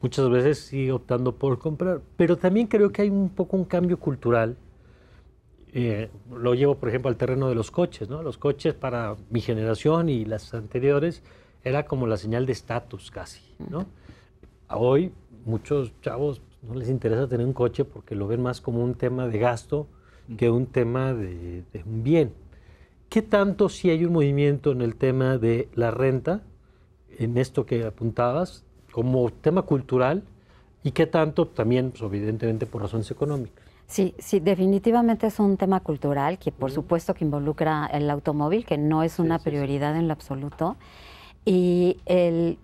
muchas veces sigue optando por comprar. Pero también creo que hay un poco un cambio cultural. Eh, lo llevo, por ejemplo, al terreno de los coches, ¿no? Los coches para mi generación y las anteriores era como la señal de estatus casi, ¿no? Hoy muchos chavos no les interesa tener un coche porque lo ven más como un tema de gasto que un tema de, un bien. ¿Qué tanto si hay un movimiento en el tema de la renta, en esto que apuntabas, como tema cultural, y qué tanto también, pues, evidentemente, por razones económicas? Sí, sí, definitivamente es un tema cultural que por supuesto que involucra el automóvil, que no es una prioridad en lo absoluto y el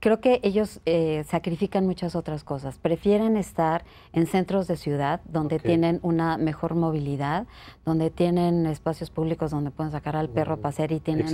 creo que ellos eh, sacrifican muchas otras cosas. Prefieren estar en centros de ciudad donde tienen una mejor movilidad, donde tienen espacios públicos donde pueden sacar al perro a mm, pasear y tienen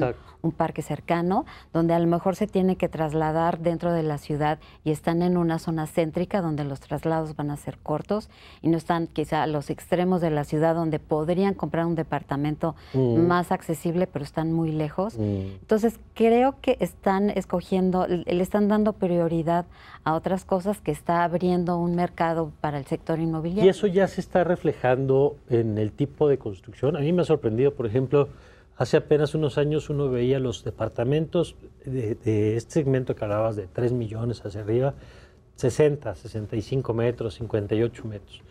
un parque cercano, donde a lo mejor se tiene que trasladar dentro de la ciudad y están en una zona céntrica donde los traslados van a ser cortos y no están quizá a los extremos de la ciudad donde podrían comprar un departamento mm. más accesible, pero están muy lejos. Mm. Entonces creo que están escogiendo le están dando prioridad a otras cosas que está abriendo un mercado para el sector inmobiliario. Y eso ya se está reflejando en el tipo de construcción. A mí me ha sorprendido, por ejemplo, hace apenas unos años uno veía los departamentos de, este segmento que hablabas de 3 millones hacia arriba, 60, 65 metros, 58 metros.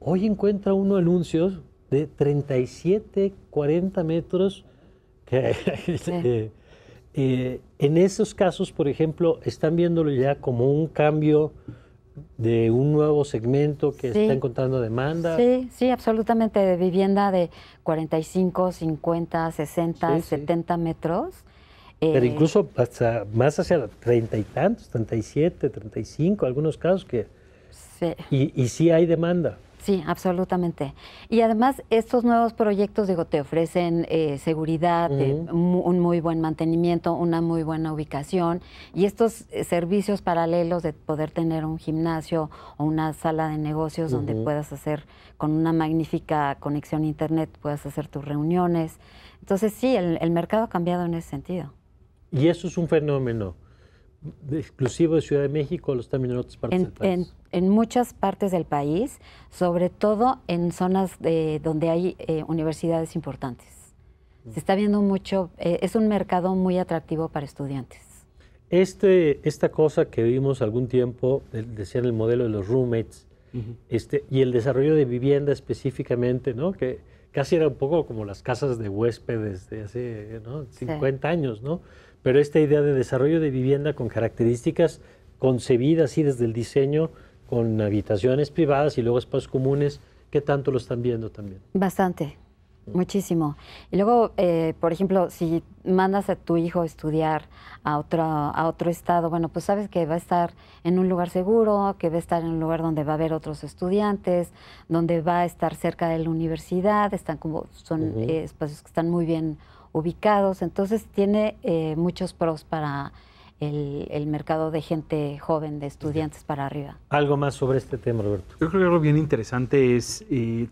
Hoy encuentra uno anuncios de 37, 40 metros que... Eh, en esos casos, por ejemplo, están viéndolo ya como un cambio de un nuevo segmento que está encontrando demanda. Sí, sí, absolutamente, de vivienda de 45, 50, 60, 70 metros. Pero eh, incluso hasta, más hacia treinta y tantos, 37, 35, algunos casos que... Y, y sí hay demanda. Sí, absolutamente. Y además estos nuevos proyectos, digo, te ofrecen eh, seguridad, eh, un muy buen mantenimiento, una muy buena ubicación y estos eh, servicios paralelos de poder tener un gimnasio o una sala de negocios donde puedas hacer con una magnífica conexión a internet, puedas hacer tus reuniones. Entonces sí, el, mercado ha cambiado en ese sentido. Y eso es un fenómeno exclusivo de Ciudad de México o lo están en otras en muchas partes del país, sobre todo en zonas donde hay eh, universidades importantes. Se está viendo mucho, eh, es un mercado muy atractivo para estudiantes. Este, esta cosa que vimos algún tiempo, decían el modelo de los roommates, este, y el desarrollo de vivienda específicamente, ¿no? que casi era un poco como las casas de huéspedes de hace 50 años, ¿no? pero esta idea de desarrollo de vivienda con características concebidas y desde el diseño con habitaciones privadas y luego espacios comunes, ¿qué tanto lo están viendo también? Bastante, mm. Muchísimo. Y luego, eh, por ejemplo, si mandas a tu hijo a estudiar a otro, a otro estado, bueno, pues sabes que va a estar en un lugar seguro, que va a estar en un lugar donde va a haber otros estudiantes, donde va a estar cerca de la universidad, están como, son eh, espacios que están muy bien ubicados, entonces tiene eh, muchos pros para el, mercado de gente joven, de estudiantes para arriba. Algo más sobre este tema, Roberto. Yo creo que algo bien interesante es, eh,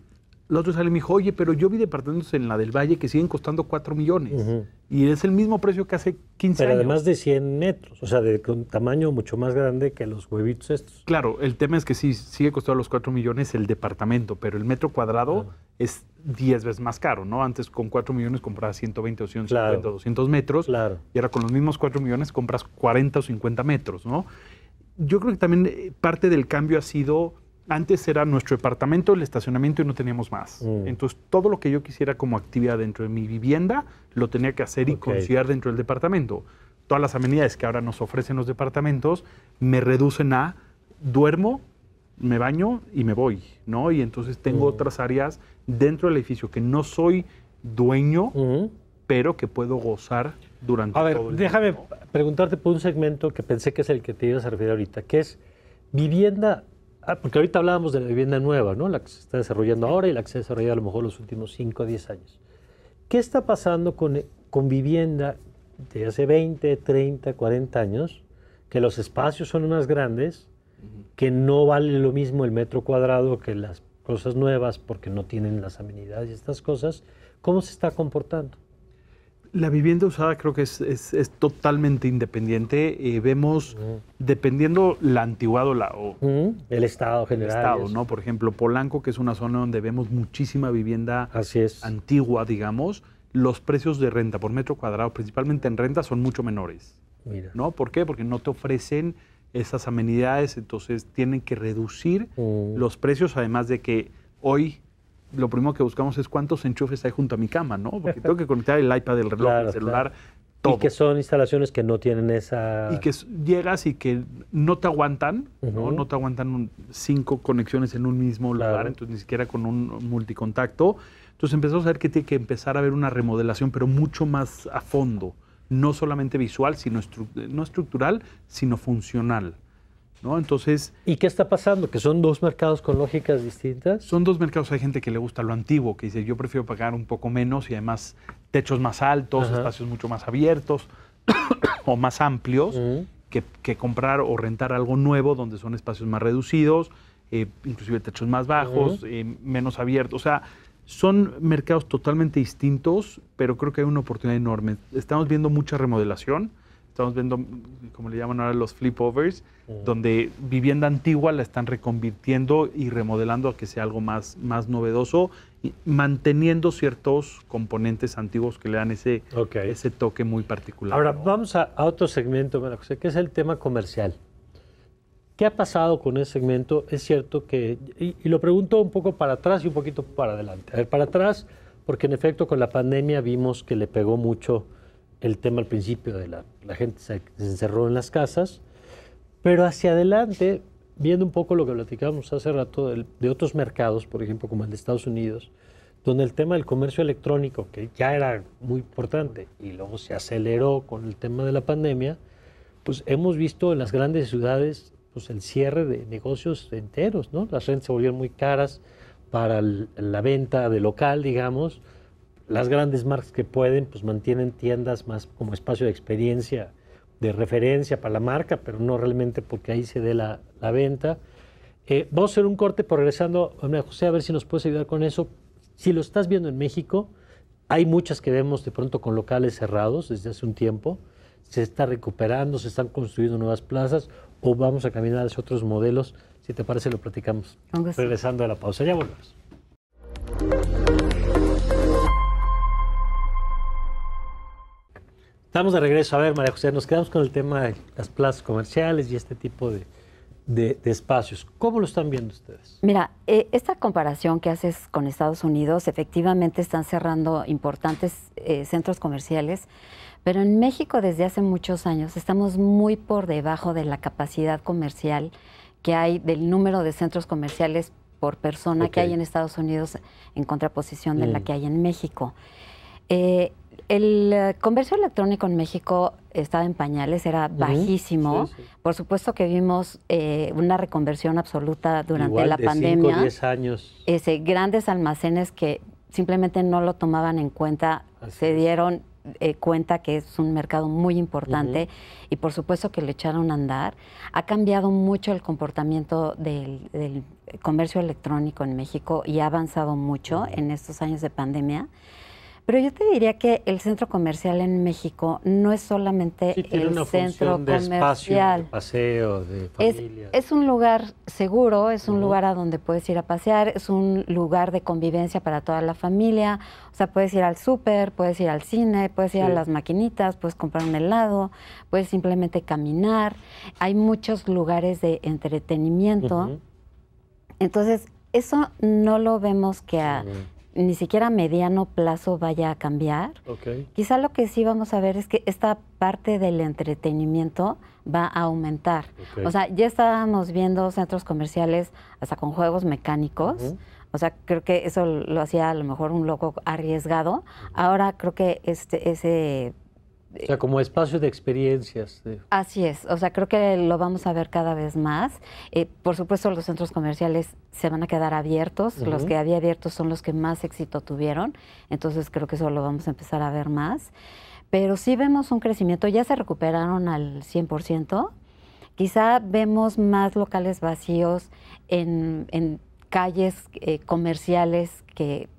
la otra sale y me dijo, oye, pero yo vi departamentos en la del Valle que siguen costando 4 millones. Y es el mismo precio que hace 15 pero además de 100 metros, o sea, de un tamaño mucho más grande que los huevitos estos. Claro, el tema es que sí, sigue costando los 4 millones el departamento, pero el metro cuadrado ah. es 10 veces más caro, ¿no? Antes con 4 millones comprabas 120 o 150 200 metros. Y ahora con los mismos 4 millones compras 40 o 50 metros, ¿no? Yo creo que también eh, parte del cambio ha sido, antes era nuestro departamento, el estacionamiento y no teníamos más. Mm. Entonces todo lo que yo quisiera como actividad dentro de mi vivienda lo tenía que hacer y conciliar dentro del departamento. Todas las amenidades que ahora nos ofrecen los departamentos me reducen a duermo, me baño y me voy, ¿no? Y entonces tengo mm. otras áreas dentro del edificio que no soy dueño, pero que puedo gozar durante a ver, déjame preguntarte por un segmento que pensé que es el que te ibas a referir ahorita, que es vivienda, ah, porque ahorita hablábamos de la vivienda nueva, ¿no? La que se está desarrollando ahora y la que se ha desarrollado a lo mejor los últimos 5 o 10 años. ¿Qué está pasando con, con vivienda de hace 20, 30, 40 años, que los espacios son unas grandes, que no vale lo mismo el metro cuadrado que las cosas nuevas porque no tienen las amenidades y estas cosas, ¿cómo se está comportando? La vivienda usada creo que es, totalmente independiente. Eh, vemos, dependiendo la antigüedad o, la, o el estado general. estado, ¿no? Por ejemplo, Polanco, que es una zona donde vemos muchísima vivienda antigua, digamos, los precios de renta por metro cuadrado, principalmente en renta, son mucho menores. ¿no? ¿Por qué? Porque no te ofrecen esas amenidades, entonces tienen que reducir mm. los precios, además de que hoy lo primero que buscamos es cuántos enchufes hay junto a mi cama, ¿no? Porque tengo que conectar el iPad, el reloj, el celular. Y que son instalaciones que no tienen esa... Y que llegas y que no te aguantan, ¿no? No te aguantan cinco conexiones en un mismo lugar, entonces ni siquiera con un multicontacto. Entonces empezamos a ver que tiene que empezar a haber una remodelación, pero mucho más a fondo no solamente visual, sino eh, no estructural, sino funcional. ¿No? Entonces. ¿Y qué está pasando? ¿Que son dos mercados con lógicas distintas? Son dos mercados. Hay gente que le gusta lo antiguo, que dice yo prefiero pagar un poco menos y además techos más altos, espacios mucho más abiertos o más amplios, que, comprar o rentar algo nuevo donde son espacios más reducidos, eh, inclusive techos más bajos, eh, menos abiertos. O sea, son mercados totalmente distintos, pero creo que hay una oportunidad enorme. Estamos viendo mucha remodelación, estamos viendo, como le llaman ahora, los flipovers, oh. donde vivienda antigua la están reconvirtiendo y remodelando a que sea algo más, más novedoso, y manteniendo ciertos componentes antiguos que le dan ese, ese toque muy particular. Ahora, vamos a, otro segmento, que es el tema comercial. ¿Qué ha pasado con ese segmento? Es cierto que, y, lo pregunto un poco para atrás y un poquito para adelante. A ver, para atrás, porque en efecto con la pandemia vimos que le pegó mucho el tema al principio de la, gente se, se encerró en las casas, pero hacia adelante, viendo un poco lo que platicábamos hace rato de, de otros mercados, por ejemplo, como el de Estados Unidos, donde el tema del comercio electrónico, que ya era muy importante y luego se aceleró con el tema de la pandemia, pues hemos visto en las grandes ciudades pues, el cierre de negocios enteros, ¿no? Las rentas se volvieron muy caras para la venta de local, digamos. Las grandes marcas que pueden, pues mantienen tiendas más como espacio de experiencia, de referencia para la marca, pero no realmente porque ahí se dé la, venta. Eh, vamos a hacer un corte por regresando, José, a ver si nos puedes ayudar con eso. Si lo estás viendo en México, hay muchas que vemos de pronto con locales cerrados desde hace un tiempo. Se está recuperando, se están construyendo nuevas plazas o vamos a caminar hacia otros modelos. Si te parece, lo platicamos. Regresando a la pausa, ya volvemos. Estamos de regreso. A ver, María José, nos quedamos con el tema de las plazas comerciales y este tipo de, espacios. ¿Cómo lo están viendo ustedes? Mira, eh, esta comparación que haces con Estados Unidos, efectivamente están cerrando importantes eh, centros comerciales pero en México desde hace muchos años estamos muy por debajo de la capacidad comercial que hay del número de centros comerciales por persona que hay en Estados Unidos en contraposición de la mm. que hay en México. Eh, el eh, comercio electrónico en México estaba en pañales, era bajísimo. Por supuesto que vimos eh, una reconversión absoluta durante Igual, la de pandemia. Cinco, diez años. Ese, grandes almacenes que simplemente no lo tomaban en cuenta, se dieron eh, cuenta que es un mercado muy importante y por supuesto que le echaron a andar. Ha cambiado mucho el comportamiento del comercio electrónico en México y ha avanzado mucho en estos años de pandemia. Pero yo te diría que el centro comercial en México no es solamente el centro comercial. de paseo, de familia. Es, un lugar seguro, es un lugar a donde puedes ir a pasear, es un lugar de convivencia para toda la familia. O sea, puedes ir al súper, puedes ir al cine, puedes ir a las maquinitas, puedes comprar un helado, puedes simplemente caminar. Hay muchos lugares de entretenimiento. Entonces, eso no lo vemos que a, ni siquiera a mediano plazo vaya a cambiar. Quizá lo que sí vamos a ver es que esta parte del entretenimiento va a aumentar. O sea, ya estábamos viendo centros comerciales hasta con juegos mecánicos. O sea, creo que eso lo hacía a lo mejor un loco arriesgado. Ahora creo que este, ese o sea, como espacio de experiencias. Así es, o sea, creo que lo vamos a ver cada vez más. Eh, por supuesto, los centros comerciales se van a quedar abiertos, los que había abiertos son los que más éxito tuvieron, entonces creo que eso lo vamos a empezar a ver más. Pero sí vemos un crecimiento, ya se recuperaron al 100%, quizá vemos más locales vacíos en, calles eh, comerciales que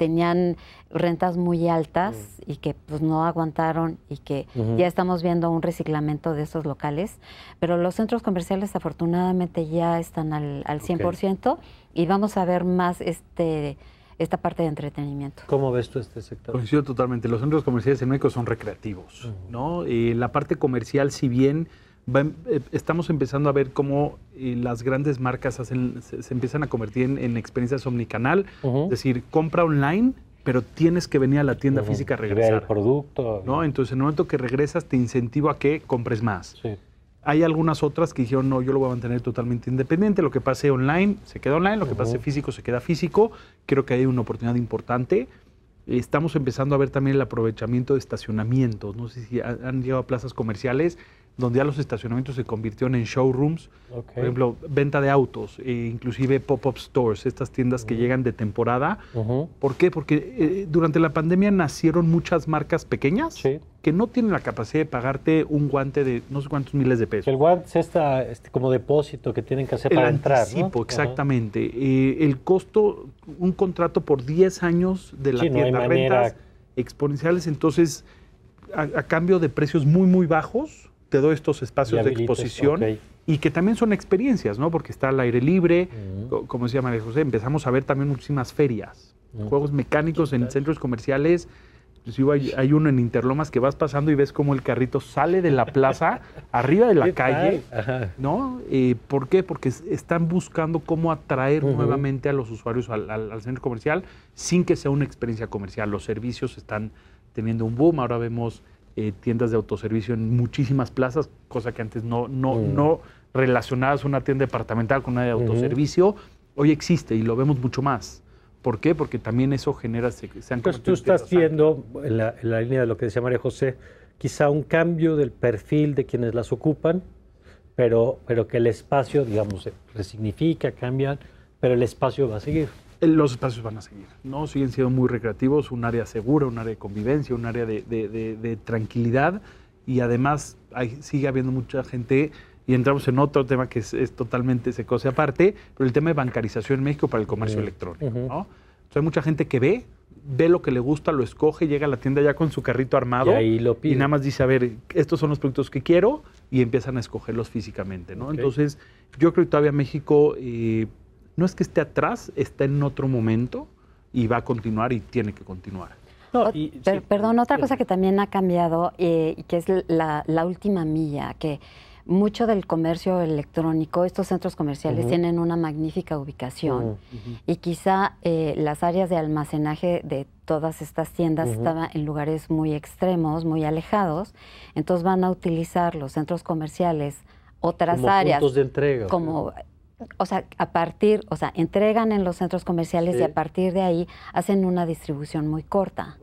tenían rentas muy altas mm. y que pues no aguantaron y que ya estamos viendo un reciclamiento de esos locales, pero los centros comerciales afortunadamente ya están al, al 100% y vamos a ver más este esta parte de entretenimiento. ¿Cómo ves tú este sector? Coincido totalmente. Los centros comerciales en México son recreativos, ¿no? y la parte comercial, si bien Em, eh, estamos empezando a ver cómo eh, las grandes marcas se, empiezan a convertir en, experiencias omnicanal, es decir, compra online, pero tienes que venir a la tienda física a regresar. el producto. ¿no? Entonces, en el momento que regresas, te incentivo a que compres más. Hay algunas otras que dijeron, no, yo lo voy a mantener totalmente independiente, lo que pase online se queda online, lo que pase físico se queda físico. Creo que hay una oportunidad importante. Estamos empezando a ver también el aprovechamiento de estacionamientos. No sé si han llegado a plazas comerciales donde ya los estacionamientos se convirtieron en showrooms, por ejemplo, venta de autos, e inclusive pop-up stores, estas tiendas que mm. llegan de temporada. ¿Por qué? Porque eh, durante la pandemia nacieron muchas marcas pequeñas que no tienen la capacidad de pagarte un guante de no sé cuántos miles de pesos. El guante es esta, este, como depósito que tienen que hacer para entrar. ¿no? exactamente. Eh, el costo, un contrato por 10 años de la sí, tienda, rentas exponenciales, entonces... a, cambio de precios muy, muy bajos, te doy estos espacios de exposición y que también son experiencias, ¿no? Porque está al aire libre, como decía María José, empezamos a ver también muchísimas ferias, juegos mecánicos en centros comerciales. Inclusive hay, uno en Interlomas que vas pasando y ves cómo el carrito sale de la plaza, arriba de la calle, ¿no? Eh, ¿Por qué? Porque están buscando cómo atraer nuevamente a los usuarios al centro comercial sin que sea una experiencia comercial. Los servicios están teniendo un boom, ahora vemos eh, tiendas de autoservicio en muchísimas plazas, cosa que antes no, no, mm. no relacionabas una tienda departamental con una de autoservicio. Hoy existe y lo vemos mucho más. ¿Por qué? Porque también eso genera... Se, Entonces tú estás viendo, en la, línea de lo que decía María José, quizá un cambio del perfil de quienes las ocupan, pero, pero que el espacio, digamos, resignifica, cambian, pero el espacio va a seguir los espacios van a seguir, ¿no? Siguen siendo muy recreativos, un área segura, un área de convivencia, un área de, tranquilidad y además sigue habiendo mucha gente y entramos en otro tema que es, totalmente se cose aparte, pero el tema de bancarización en México para el comercio electrónico, ¿no? Entonces hay mucha gente que ve, ve lo que le gusta, lo escoge, llega a la tienda ya con su carrito armado y, nada más dice, a ver, estos son los productos que quiero y empiezan a escogerlos físicamente, ¿no? Entonces yo creo que todavía México... Eh, no es que esté atrás, está en otro momento y va a continuar y tiene que continuar. perdón, otra cosa que también ha cambiado eh, y que es la, última milla, que mucho del comercio electrónico, estos centros comerciales tienen una magnífica ubicación y quizá eh, las áreas de almacenaje de todas estas tiendas estaban en lugares muy extremos, muy alejados, entonces van a utilizar los centros comerciales otras áreas de entrega, como o sea, a partir, o sea, entregan en los centros comerciales y a partir de ahí hacen una distribución muy corta.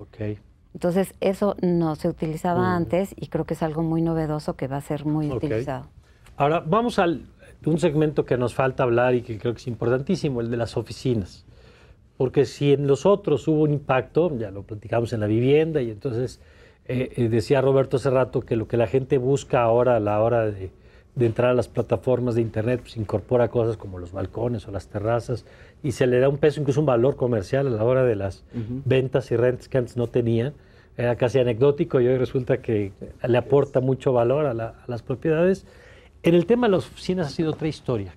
Entonces, eso no se utilizaba antes y creo que es algo muy novedoso que va a ser muy utilizado. Ahora, vamos a un segmento que nos falta hablar y que creo que es importantísimo, el de las oficinas. Porque si en los otros hubo un impacto, ya lo platicamos en la vivienda y entonces eh, eh, decía Roberto hace rato que lo que la gente busca ahora a la hora de de entrar a las plataformas de Internet, pues incorpora cosas como los balcones o las terrazas y se le da un peso, incluso un valor comercial a la hora de las ventas y rentas que antes no tenía. Era casi anecdótico y hoy resulta que le aporta mucho valor a, las propiedades. En el tema de las oficinas ha sido otra historia.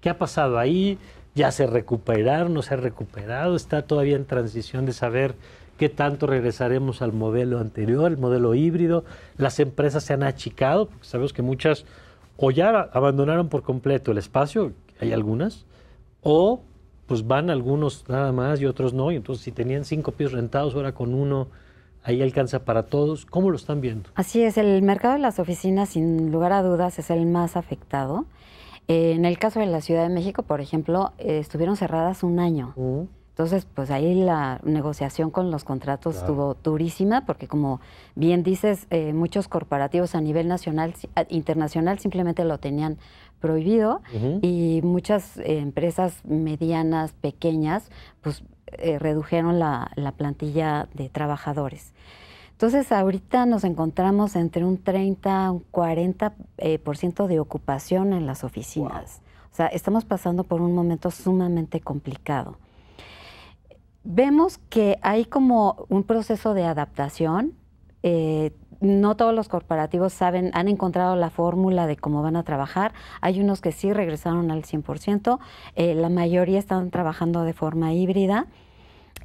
¿Qué ha pasado ahí? ¿Ya se recuperaron? ¿No se ha recuperado? ¿Está todavía en transición de saber qué tanto regresaremos al modelo anterior, el modelo híbrido? ¿Las empresas se han achicado? Porque sabemos que muchas o ya abandonaron por completo el espacio, hay algunas, o pues van algunos nada más y otros no, y entonces si tenían cinco pisos rentados, ahora con uno ahí alcanza para todos. ¿Cómo lo están viendo? Así es, el mercado de las oficinas, sin lugar a dudas, es el más afectado. Eh, en el caso de la Ciudad de México, por ejemplo, eh, estuvieron cerradas un año. Uh. Entonces, pues ahí la negociación con los contratos estuvo durísima, porque como bien dices, eh, muchos corporativos a nivel nacional, internacional, simplemente lo tenían prohibido y muchas empresas medianas, pequeñas, pues eh, redujeron la, plantilla de trabajadores. Entonces, ahorita nos encontramos entre un 30, un 40% eh, por ciento de ocupación en las oficinas. O sea, estamos pasando por un momento sumamente complicado vemos que hay como un proceso de adaptación. Eh, no todos los corporativos saben, han encontrado la fórmula de cómo van a trabajar. Hay unos que sí regresaron al 100%, eh, la mayoría están trabajando de forma híbrida.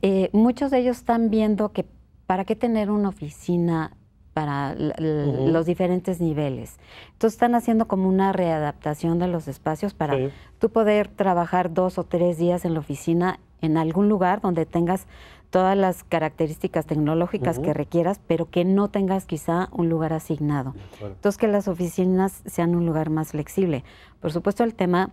Eh, muchos de ellos están viendo que para qué tener una oficina para los diferentes niveles. Entonces están haciendo como una readaptación de los espacios para tú poder trabajar dos o tres días en la oficina en algún lugar donde tengas todas las características tecnológicas que requieras, pero que no tengas quizá un lugar asignado. Entonces, que las oficinas sean un lugar más flexible. Por supuesto, el tema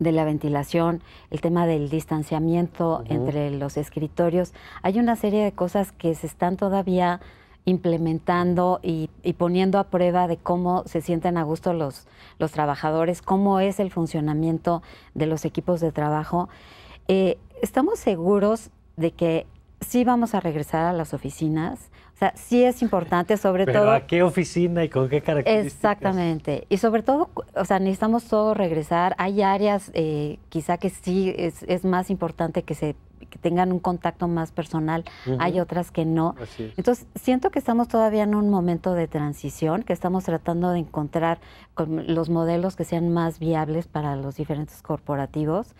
de la ventilación, el tema del distanciamiento entre los escritorios. Hay una serie de cosas que se están todavía implementando y, poniendo a prueba de cómo se sienten a gusto los, los trabajadores, cómo es el funcionamiento de los equipos de trabajo. Eh, estamos seguros de que sí vamos a regresar a las oficinas. O sea, sí es importante, sobre Pero todo. ¿A qué oficina y con qué características? Exactamente. Y sobre todo, o sea, necesitamos todo regresar. Hay áreas eh, quizá que sí es, más importante que se tengan un contacto más personal, hay otras que no. Entonces, siento que estamos todavía en un momento de transición, que estamos tratando de encontrar con los modelos que sean más viables para los diferentes corporativos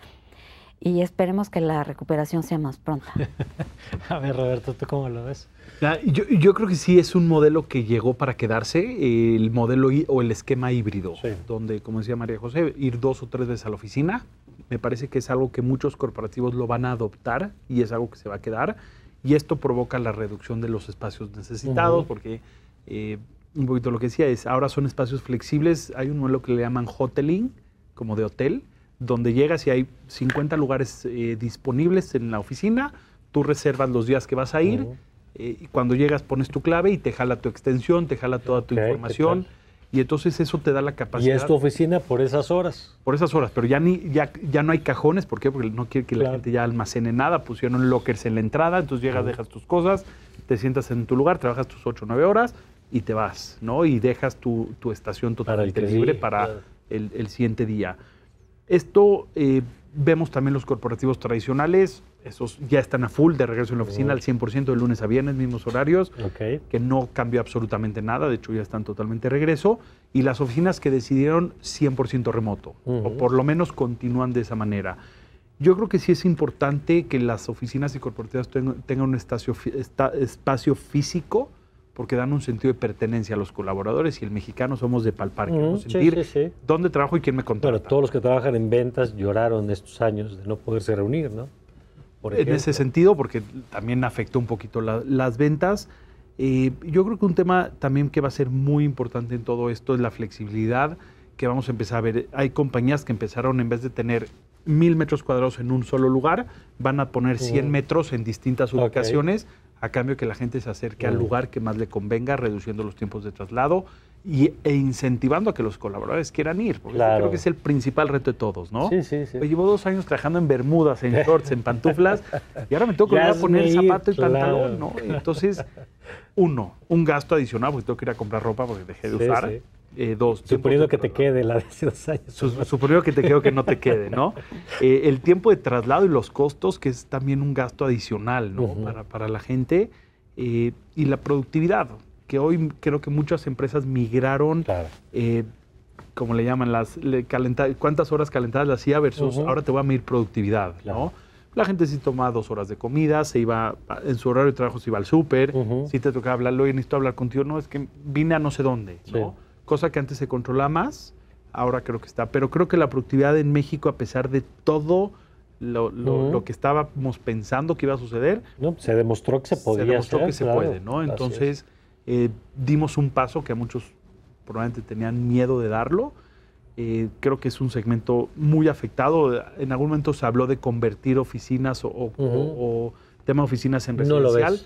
y esperemos que la recuperación sea más pronta. a ver, Roberto, ¿tú cómo lo ves? Ah, yo, yo, creo que sí es un modelo que llegó para quedarse, el modelo o el esquema híbrido, donde, como decía María José, ir dos o tres veces a la oficina, me parece que es algo que muchos corporativos lo van a adoptar y es algo que se va a quedar, y esto provoca la reducción de los espacios necesitados, porque... Eh, un poquito lo que decía es, ahora son espacios flexibles, hay un modelo que le llaman hoteling, como de hotel, donde llegas y hay 50 lugares eh, disponibles en la oficina, tú reservas los días que vas a ir, eh, y cuando llegas pones tu clave y te jala tu extensión, te jala toda tu información. Y entonces eso te da la capacidad. Y es tu oficina por esas horas. Por esas horas, pero ya ni ya, ya no hay cajones, ¿por qué? Porque no quiere que la gente ya almacene nada, pusieron lockers en la entrada, entonces llegas, dejas tus cosas, te sientas en tu lugar, trabajas tus 8 o 9 horas y te vas, ¿no? Y dejas tu, estación totalmente libre para el, el siguiente día. Esto eh, vemos también los corporativos tradicionales, esos ya están a full de regreso en la oficina al 100% de lunes a viernes, mismos horarios, que no cambió absolutamente nada, de hecho ya están totalmente regreso, y las oficinas que decidieron 100% remoto, o por lo menos continúan de esa manera. Yo creo que sí es importante que las oficinas y corporativas tengan un espacio físico porque dan un sentido de pertenencia a los colaboradores y el mexicano somos de palpar, queremos mm, sentir dónde trabajo y quién me contrata. Bueno, todos los que trabajan en ventas lloraron estos años de no poderse reunir, ¿no? en ese sentido, porque también afectó un poquito las ventas. Eh, yo creo que un tema también que va a ser muy importante en todo esto es la flexibilidad que vamos a empezar a ver. Hay compañías que empezaron en vez de tener mil metros cuadrados en un solo lugar, van a poner 100 mm. metros en distintas ubicaciones a cambio que la gente se acerque al lugar que más le convenga, reduciendo los tiempos de traslado e incentivando a que los colaboradores quieran ir, porque creo que es el principal reto de todos, ¿no? Sí, sí, sí. llevo dos años trabajando en bermudas, en shorts, en pantuflas, y ahora me tengo que a poner zapato y pantalón, ¿no? Entonces, uno, un gasto adicional, porque tengo que ir a comprar ropa porque dejé de usar. Eh, dos. Suponiendo que te quede la de hace dos años. suponiendo que te quede que no te quede, ¿no? Eh, el tiempo de traslado y los costos, que es también un gasto adicional, ¿no? para, la gente. Eh, y la productividad, que hoy creo que muchas empresas migraron, como le llaman, las cuántas horas calentadas la hacía versus ahora te voy a medir productividad, ¿no? La gente sí tomaba dos horas de comida, se iba, en su horario de trabajo se iba al súper, si te tocaba hablar, oye, necesito hablar contigo, no, es que vine a no sé dónde, ¿no? cosa que antes se controlaba más, ahora creo que está. Pero creo que la productividad en México, a pesar de todo lo, que estábamos pensando que iba a suceder, no, se demostró que se podía. Se demostró que se puede, ¿no? Entonces eh, dimos un paso que muchos probablemente tenían miedo de darlo. Eh, creo que es un segmento muy afectado. En algún momento se habló de convertir oficinas o, tema de oficinas en residencial. No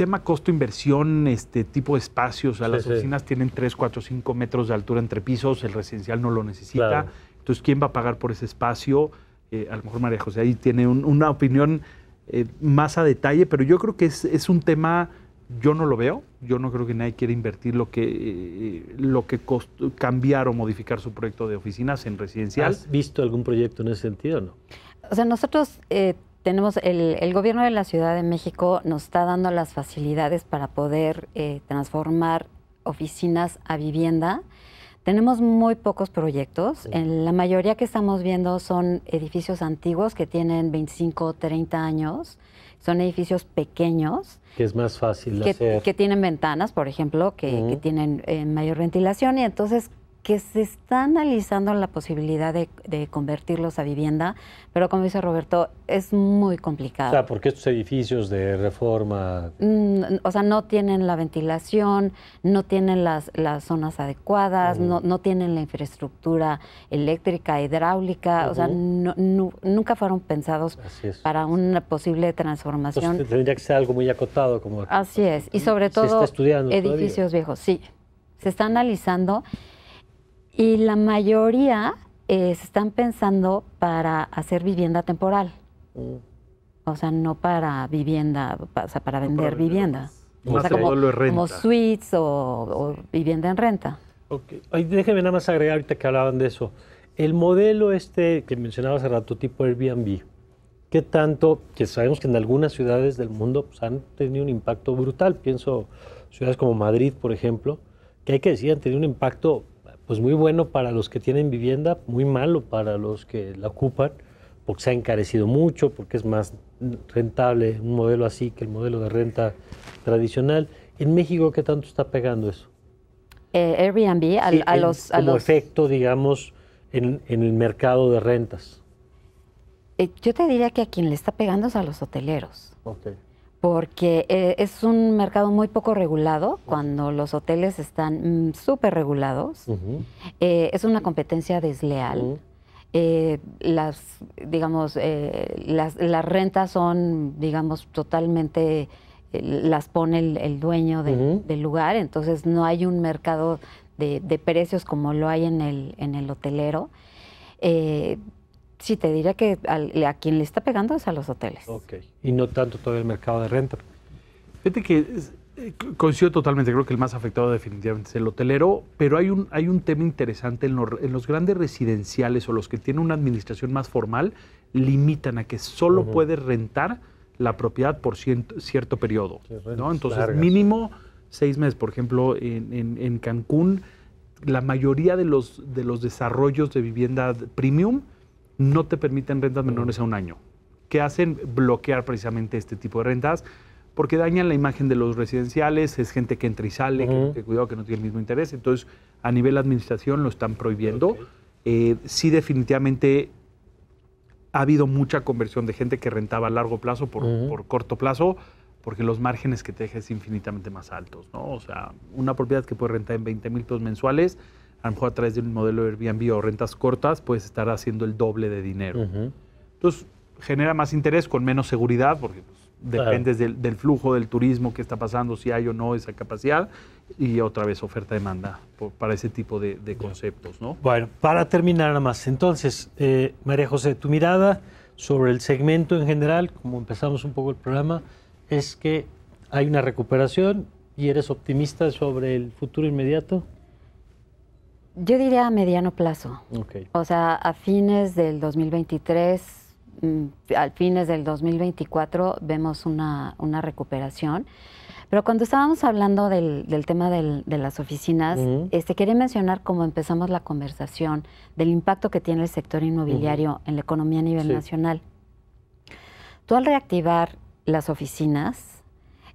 tema costo-inversión, este tipo de espacios, o sea, las oficinas tienen 3, 4, 5 metros de altura entre pisos, el residencial no lo necesita. Entonces, ¿quién va a pagar por ese espacio? Eh, a lo mejor María José ahí tiene una opinión eh, más a detalle, pero yo creo que es, un tema, yo no lo veo, yo no creo que nadie quiera invertir lo que, eh, lo que costó, cambiar o modificar su proyecto de oficinas en residencial. ¿Has visto algún proyecto en ese sentido o no? O sea, nosotros tenemos el, gobierno de la Ciudad de México nos está dando las facilidades para poder eh, transformar oficinas a vivienda. Tenemos muy pocos proyectos. la mayoría que estamos viendo son edificios antiguos que tienen 25 o 30 años. Son edificios pequeños. Que es más fácil hacer. Que tienen ventanas, por ejemplo, que, tienen eh, mayor ventilación. Y entonces que se está analizando la posibilidad de, convertirlos a vivienda, pero como dice Roberto, es muy complicado. O sea, porque estos edificios de reforma... Mm, o sea, no tienen la ventilación, no tienen las, zonas adecuadas, no, tienen la infraestructura eléctrica, hidráulica, o sea, nunca fueron pensados para una posible transformación. Entonces, tendría que ser algo muy acotado como... Así es, y sobre todo edificios viejos, sí. Se está analizando y la mayoría eh, se están pensando para hacer vivienda temporal. Mm. O sea, no para vivienda, o para vender vivienda. como, como, suites o, vivienda en renta. Okay. nada más agregar ahorita que hablaban de eso. El modelo este que mencionabas hace rato, tipo Airbnb, ¿qué tanto, que sabemos que en algunas ciudades del mundo pues, han tenido un impacto brutal? Pienso ciudades como Madrid, por ejemplo, que hay que decir, han tenido un impacto pues muy bueno para los que tienen vivienda, muy malo para los que la ocupan, porque se ha encarecido mucho, porque es más rentable un modelo así que el modelo de renta tradicional. ¿En México qué tanto está pegando eso? Eh, Airbnb a, los... A como efecto, digamos, en, el mercado de rentas. Eh, yo te diría que a quien le está pegando es a los hoteleros porque eh, es un mercado muy poco regulado cuando los hoteles están mm, súper regulados. Eh, es una competencia desleal. Eh, las, digamos, las, rentas son, digamos, totalmente las pone el, dueño del lugar, entonces no hay un mercado de, de, precios como lo hay en el, en el hotelero. Sí, te diría que a quien le está pegando es a los hoteles. Ok, y no tanto todo el mercado de renta. Fíjate que eh, coincido totalmente, creo que el más afectado definitivamente es el hotelero, pero hay un, hay un tema interesante en, los grandes residenciales o los que tienen una administración más formal, limitan a que solo puede puedes rentar la propiedad por cierto periodo. Entonces, mínimo seis meses. Por ejemplo, en, Cancún, la mayoría de los, de los desarrollos de vivienda premium no te permiten rentas menores a un año, que hacen bloquear precisamente este tipo de rentas porque dañan la imagen de los residenciales, es gente que entra y sale, que, cuidado que no tiene el mismo interés. Entonces, a nivel administración lo están prohibiendo. Eh, sí, definitivamente ha habido mucha conversión de gente que rentaba a largo plazo por, por corto plazo, porque los márgenes que te deja es infinitamente más altos, ¿no? O sea, una propiedad que puede rentar en 20 mil pesos mensuales, a lo mejor a través del un modelo de Airbnb o rentas cortas, puedes estar haciendo el doble de dinero. Entonces, genera más interés con menos seguridad, porque pues, dependes del, flujo del turismo que está pasando, si hay o no esa capacidad, y otra vez oferta-demanda para ese tipo de, conceptos. ¿no? Bueno, para terminar nada más, entonces, eh, María José, tu mirada sobre el segmento en general, como empezamos un poco el programa, es que hay una recuperación y eres optimista sobre el futuro inmediato. Yo diría a mediano plazo. O sea, a fines del 2023, mm, al fines del 2024 vemos una, recuperación. Pero cuando estábamos hablando del, tema de las oficinas, este, quería mencionar cómo empezamos la conversación del impacto que tiene el sector inmobiliario en la economía a nivel nacional. Tú al reactivar las oficinas,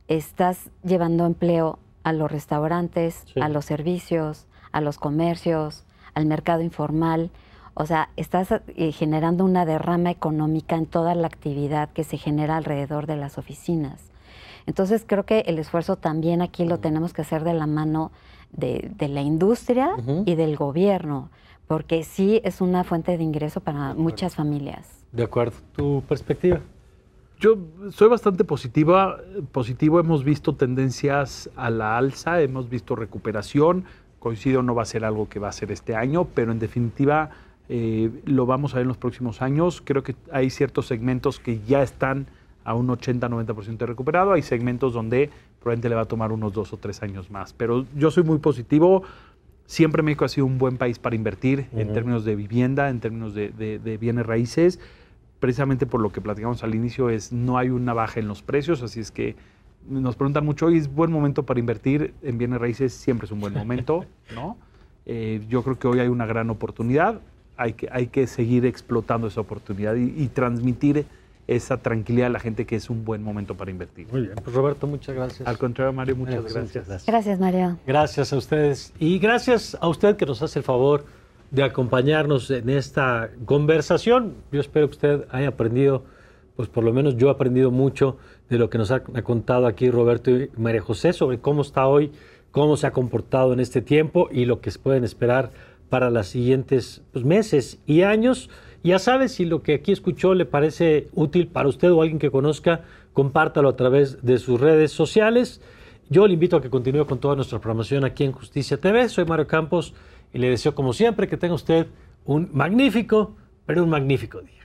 estás llevando empleo a los restaurantes, a los servicios, a los comercios, al mercado informal. O sea, estás eh, generando una derrama económica en toda la actividad que se genera alrededor de las oficinas. Entonces creo que el esfuerzo también aquí lo tenemos que hacer de la mano de, la industria y del gobierno, porque sí es una fuente de ingreso para muchas familias. De acuerdo, tu perspectiva. Yo soy bastante positiva, eh, positivo, hemos visto tendencias a la alza, hemos visto recuperación, coincido, no va a ser algo que va a ser este año, pero en definitiva eh, lo vamos a ver en los próximos años. Creo que hay ciertos segmentos que ya están a un 80-90% recuperado, hay segmentos donde probablemente le va a tomar unos dos o tres años más, pero yo soy muy positivo. Siempre México ha sido un buen país para invertir en términos de vivienda, en términos de, de bienes raíces, precisamente por lo que platicamos al inicio, es no hay una baja en los precios, así es que nos preguntan mucho, ¿es buen momento para invertir en bienes raíces? Siempre es un buen momento, ¿no? Eh, yo creo que hoy hay una gran oportunidad, hay que, hay que seguir explotando esa oportunidad y, transmitir esa tranquilidad a la gente que es un buen momento para invertir. Muy bien, pues Roberto, muchas gracias. Al contrario, Mario, muchas gracias. Gracias, gracias. gracias Mario. Gracias a ustedes y gracias a usted que nos hace el favor de acompañarnos en esta conversación. Yo espero que usted haya aprendido, pues por lo menos yo he aprendido mucho de lo que nos ha, contado aquí Roberto y María José sobre cómo está hoy, cómo se ha comportado en este tiempo y lo que se pueden esperar para los siguientes pues, meses y años. Ya sabe, si lo que aquí escuchó le parece útil para usted o alguien que conozca, compártalo a través de sus redes sociales. Yo le invito a que continúe con toda nuestra programación aquí en Justicia TV. Soy Mario Campos y le deseo como siempre que tenga usted un magnífico, pero un magnífico día.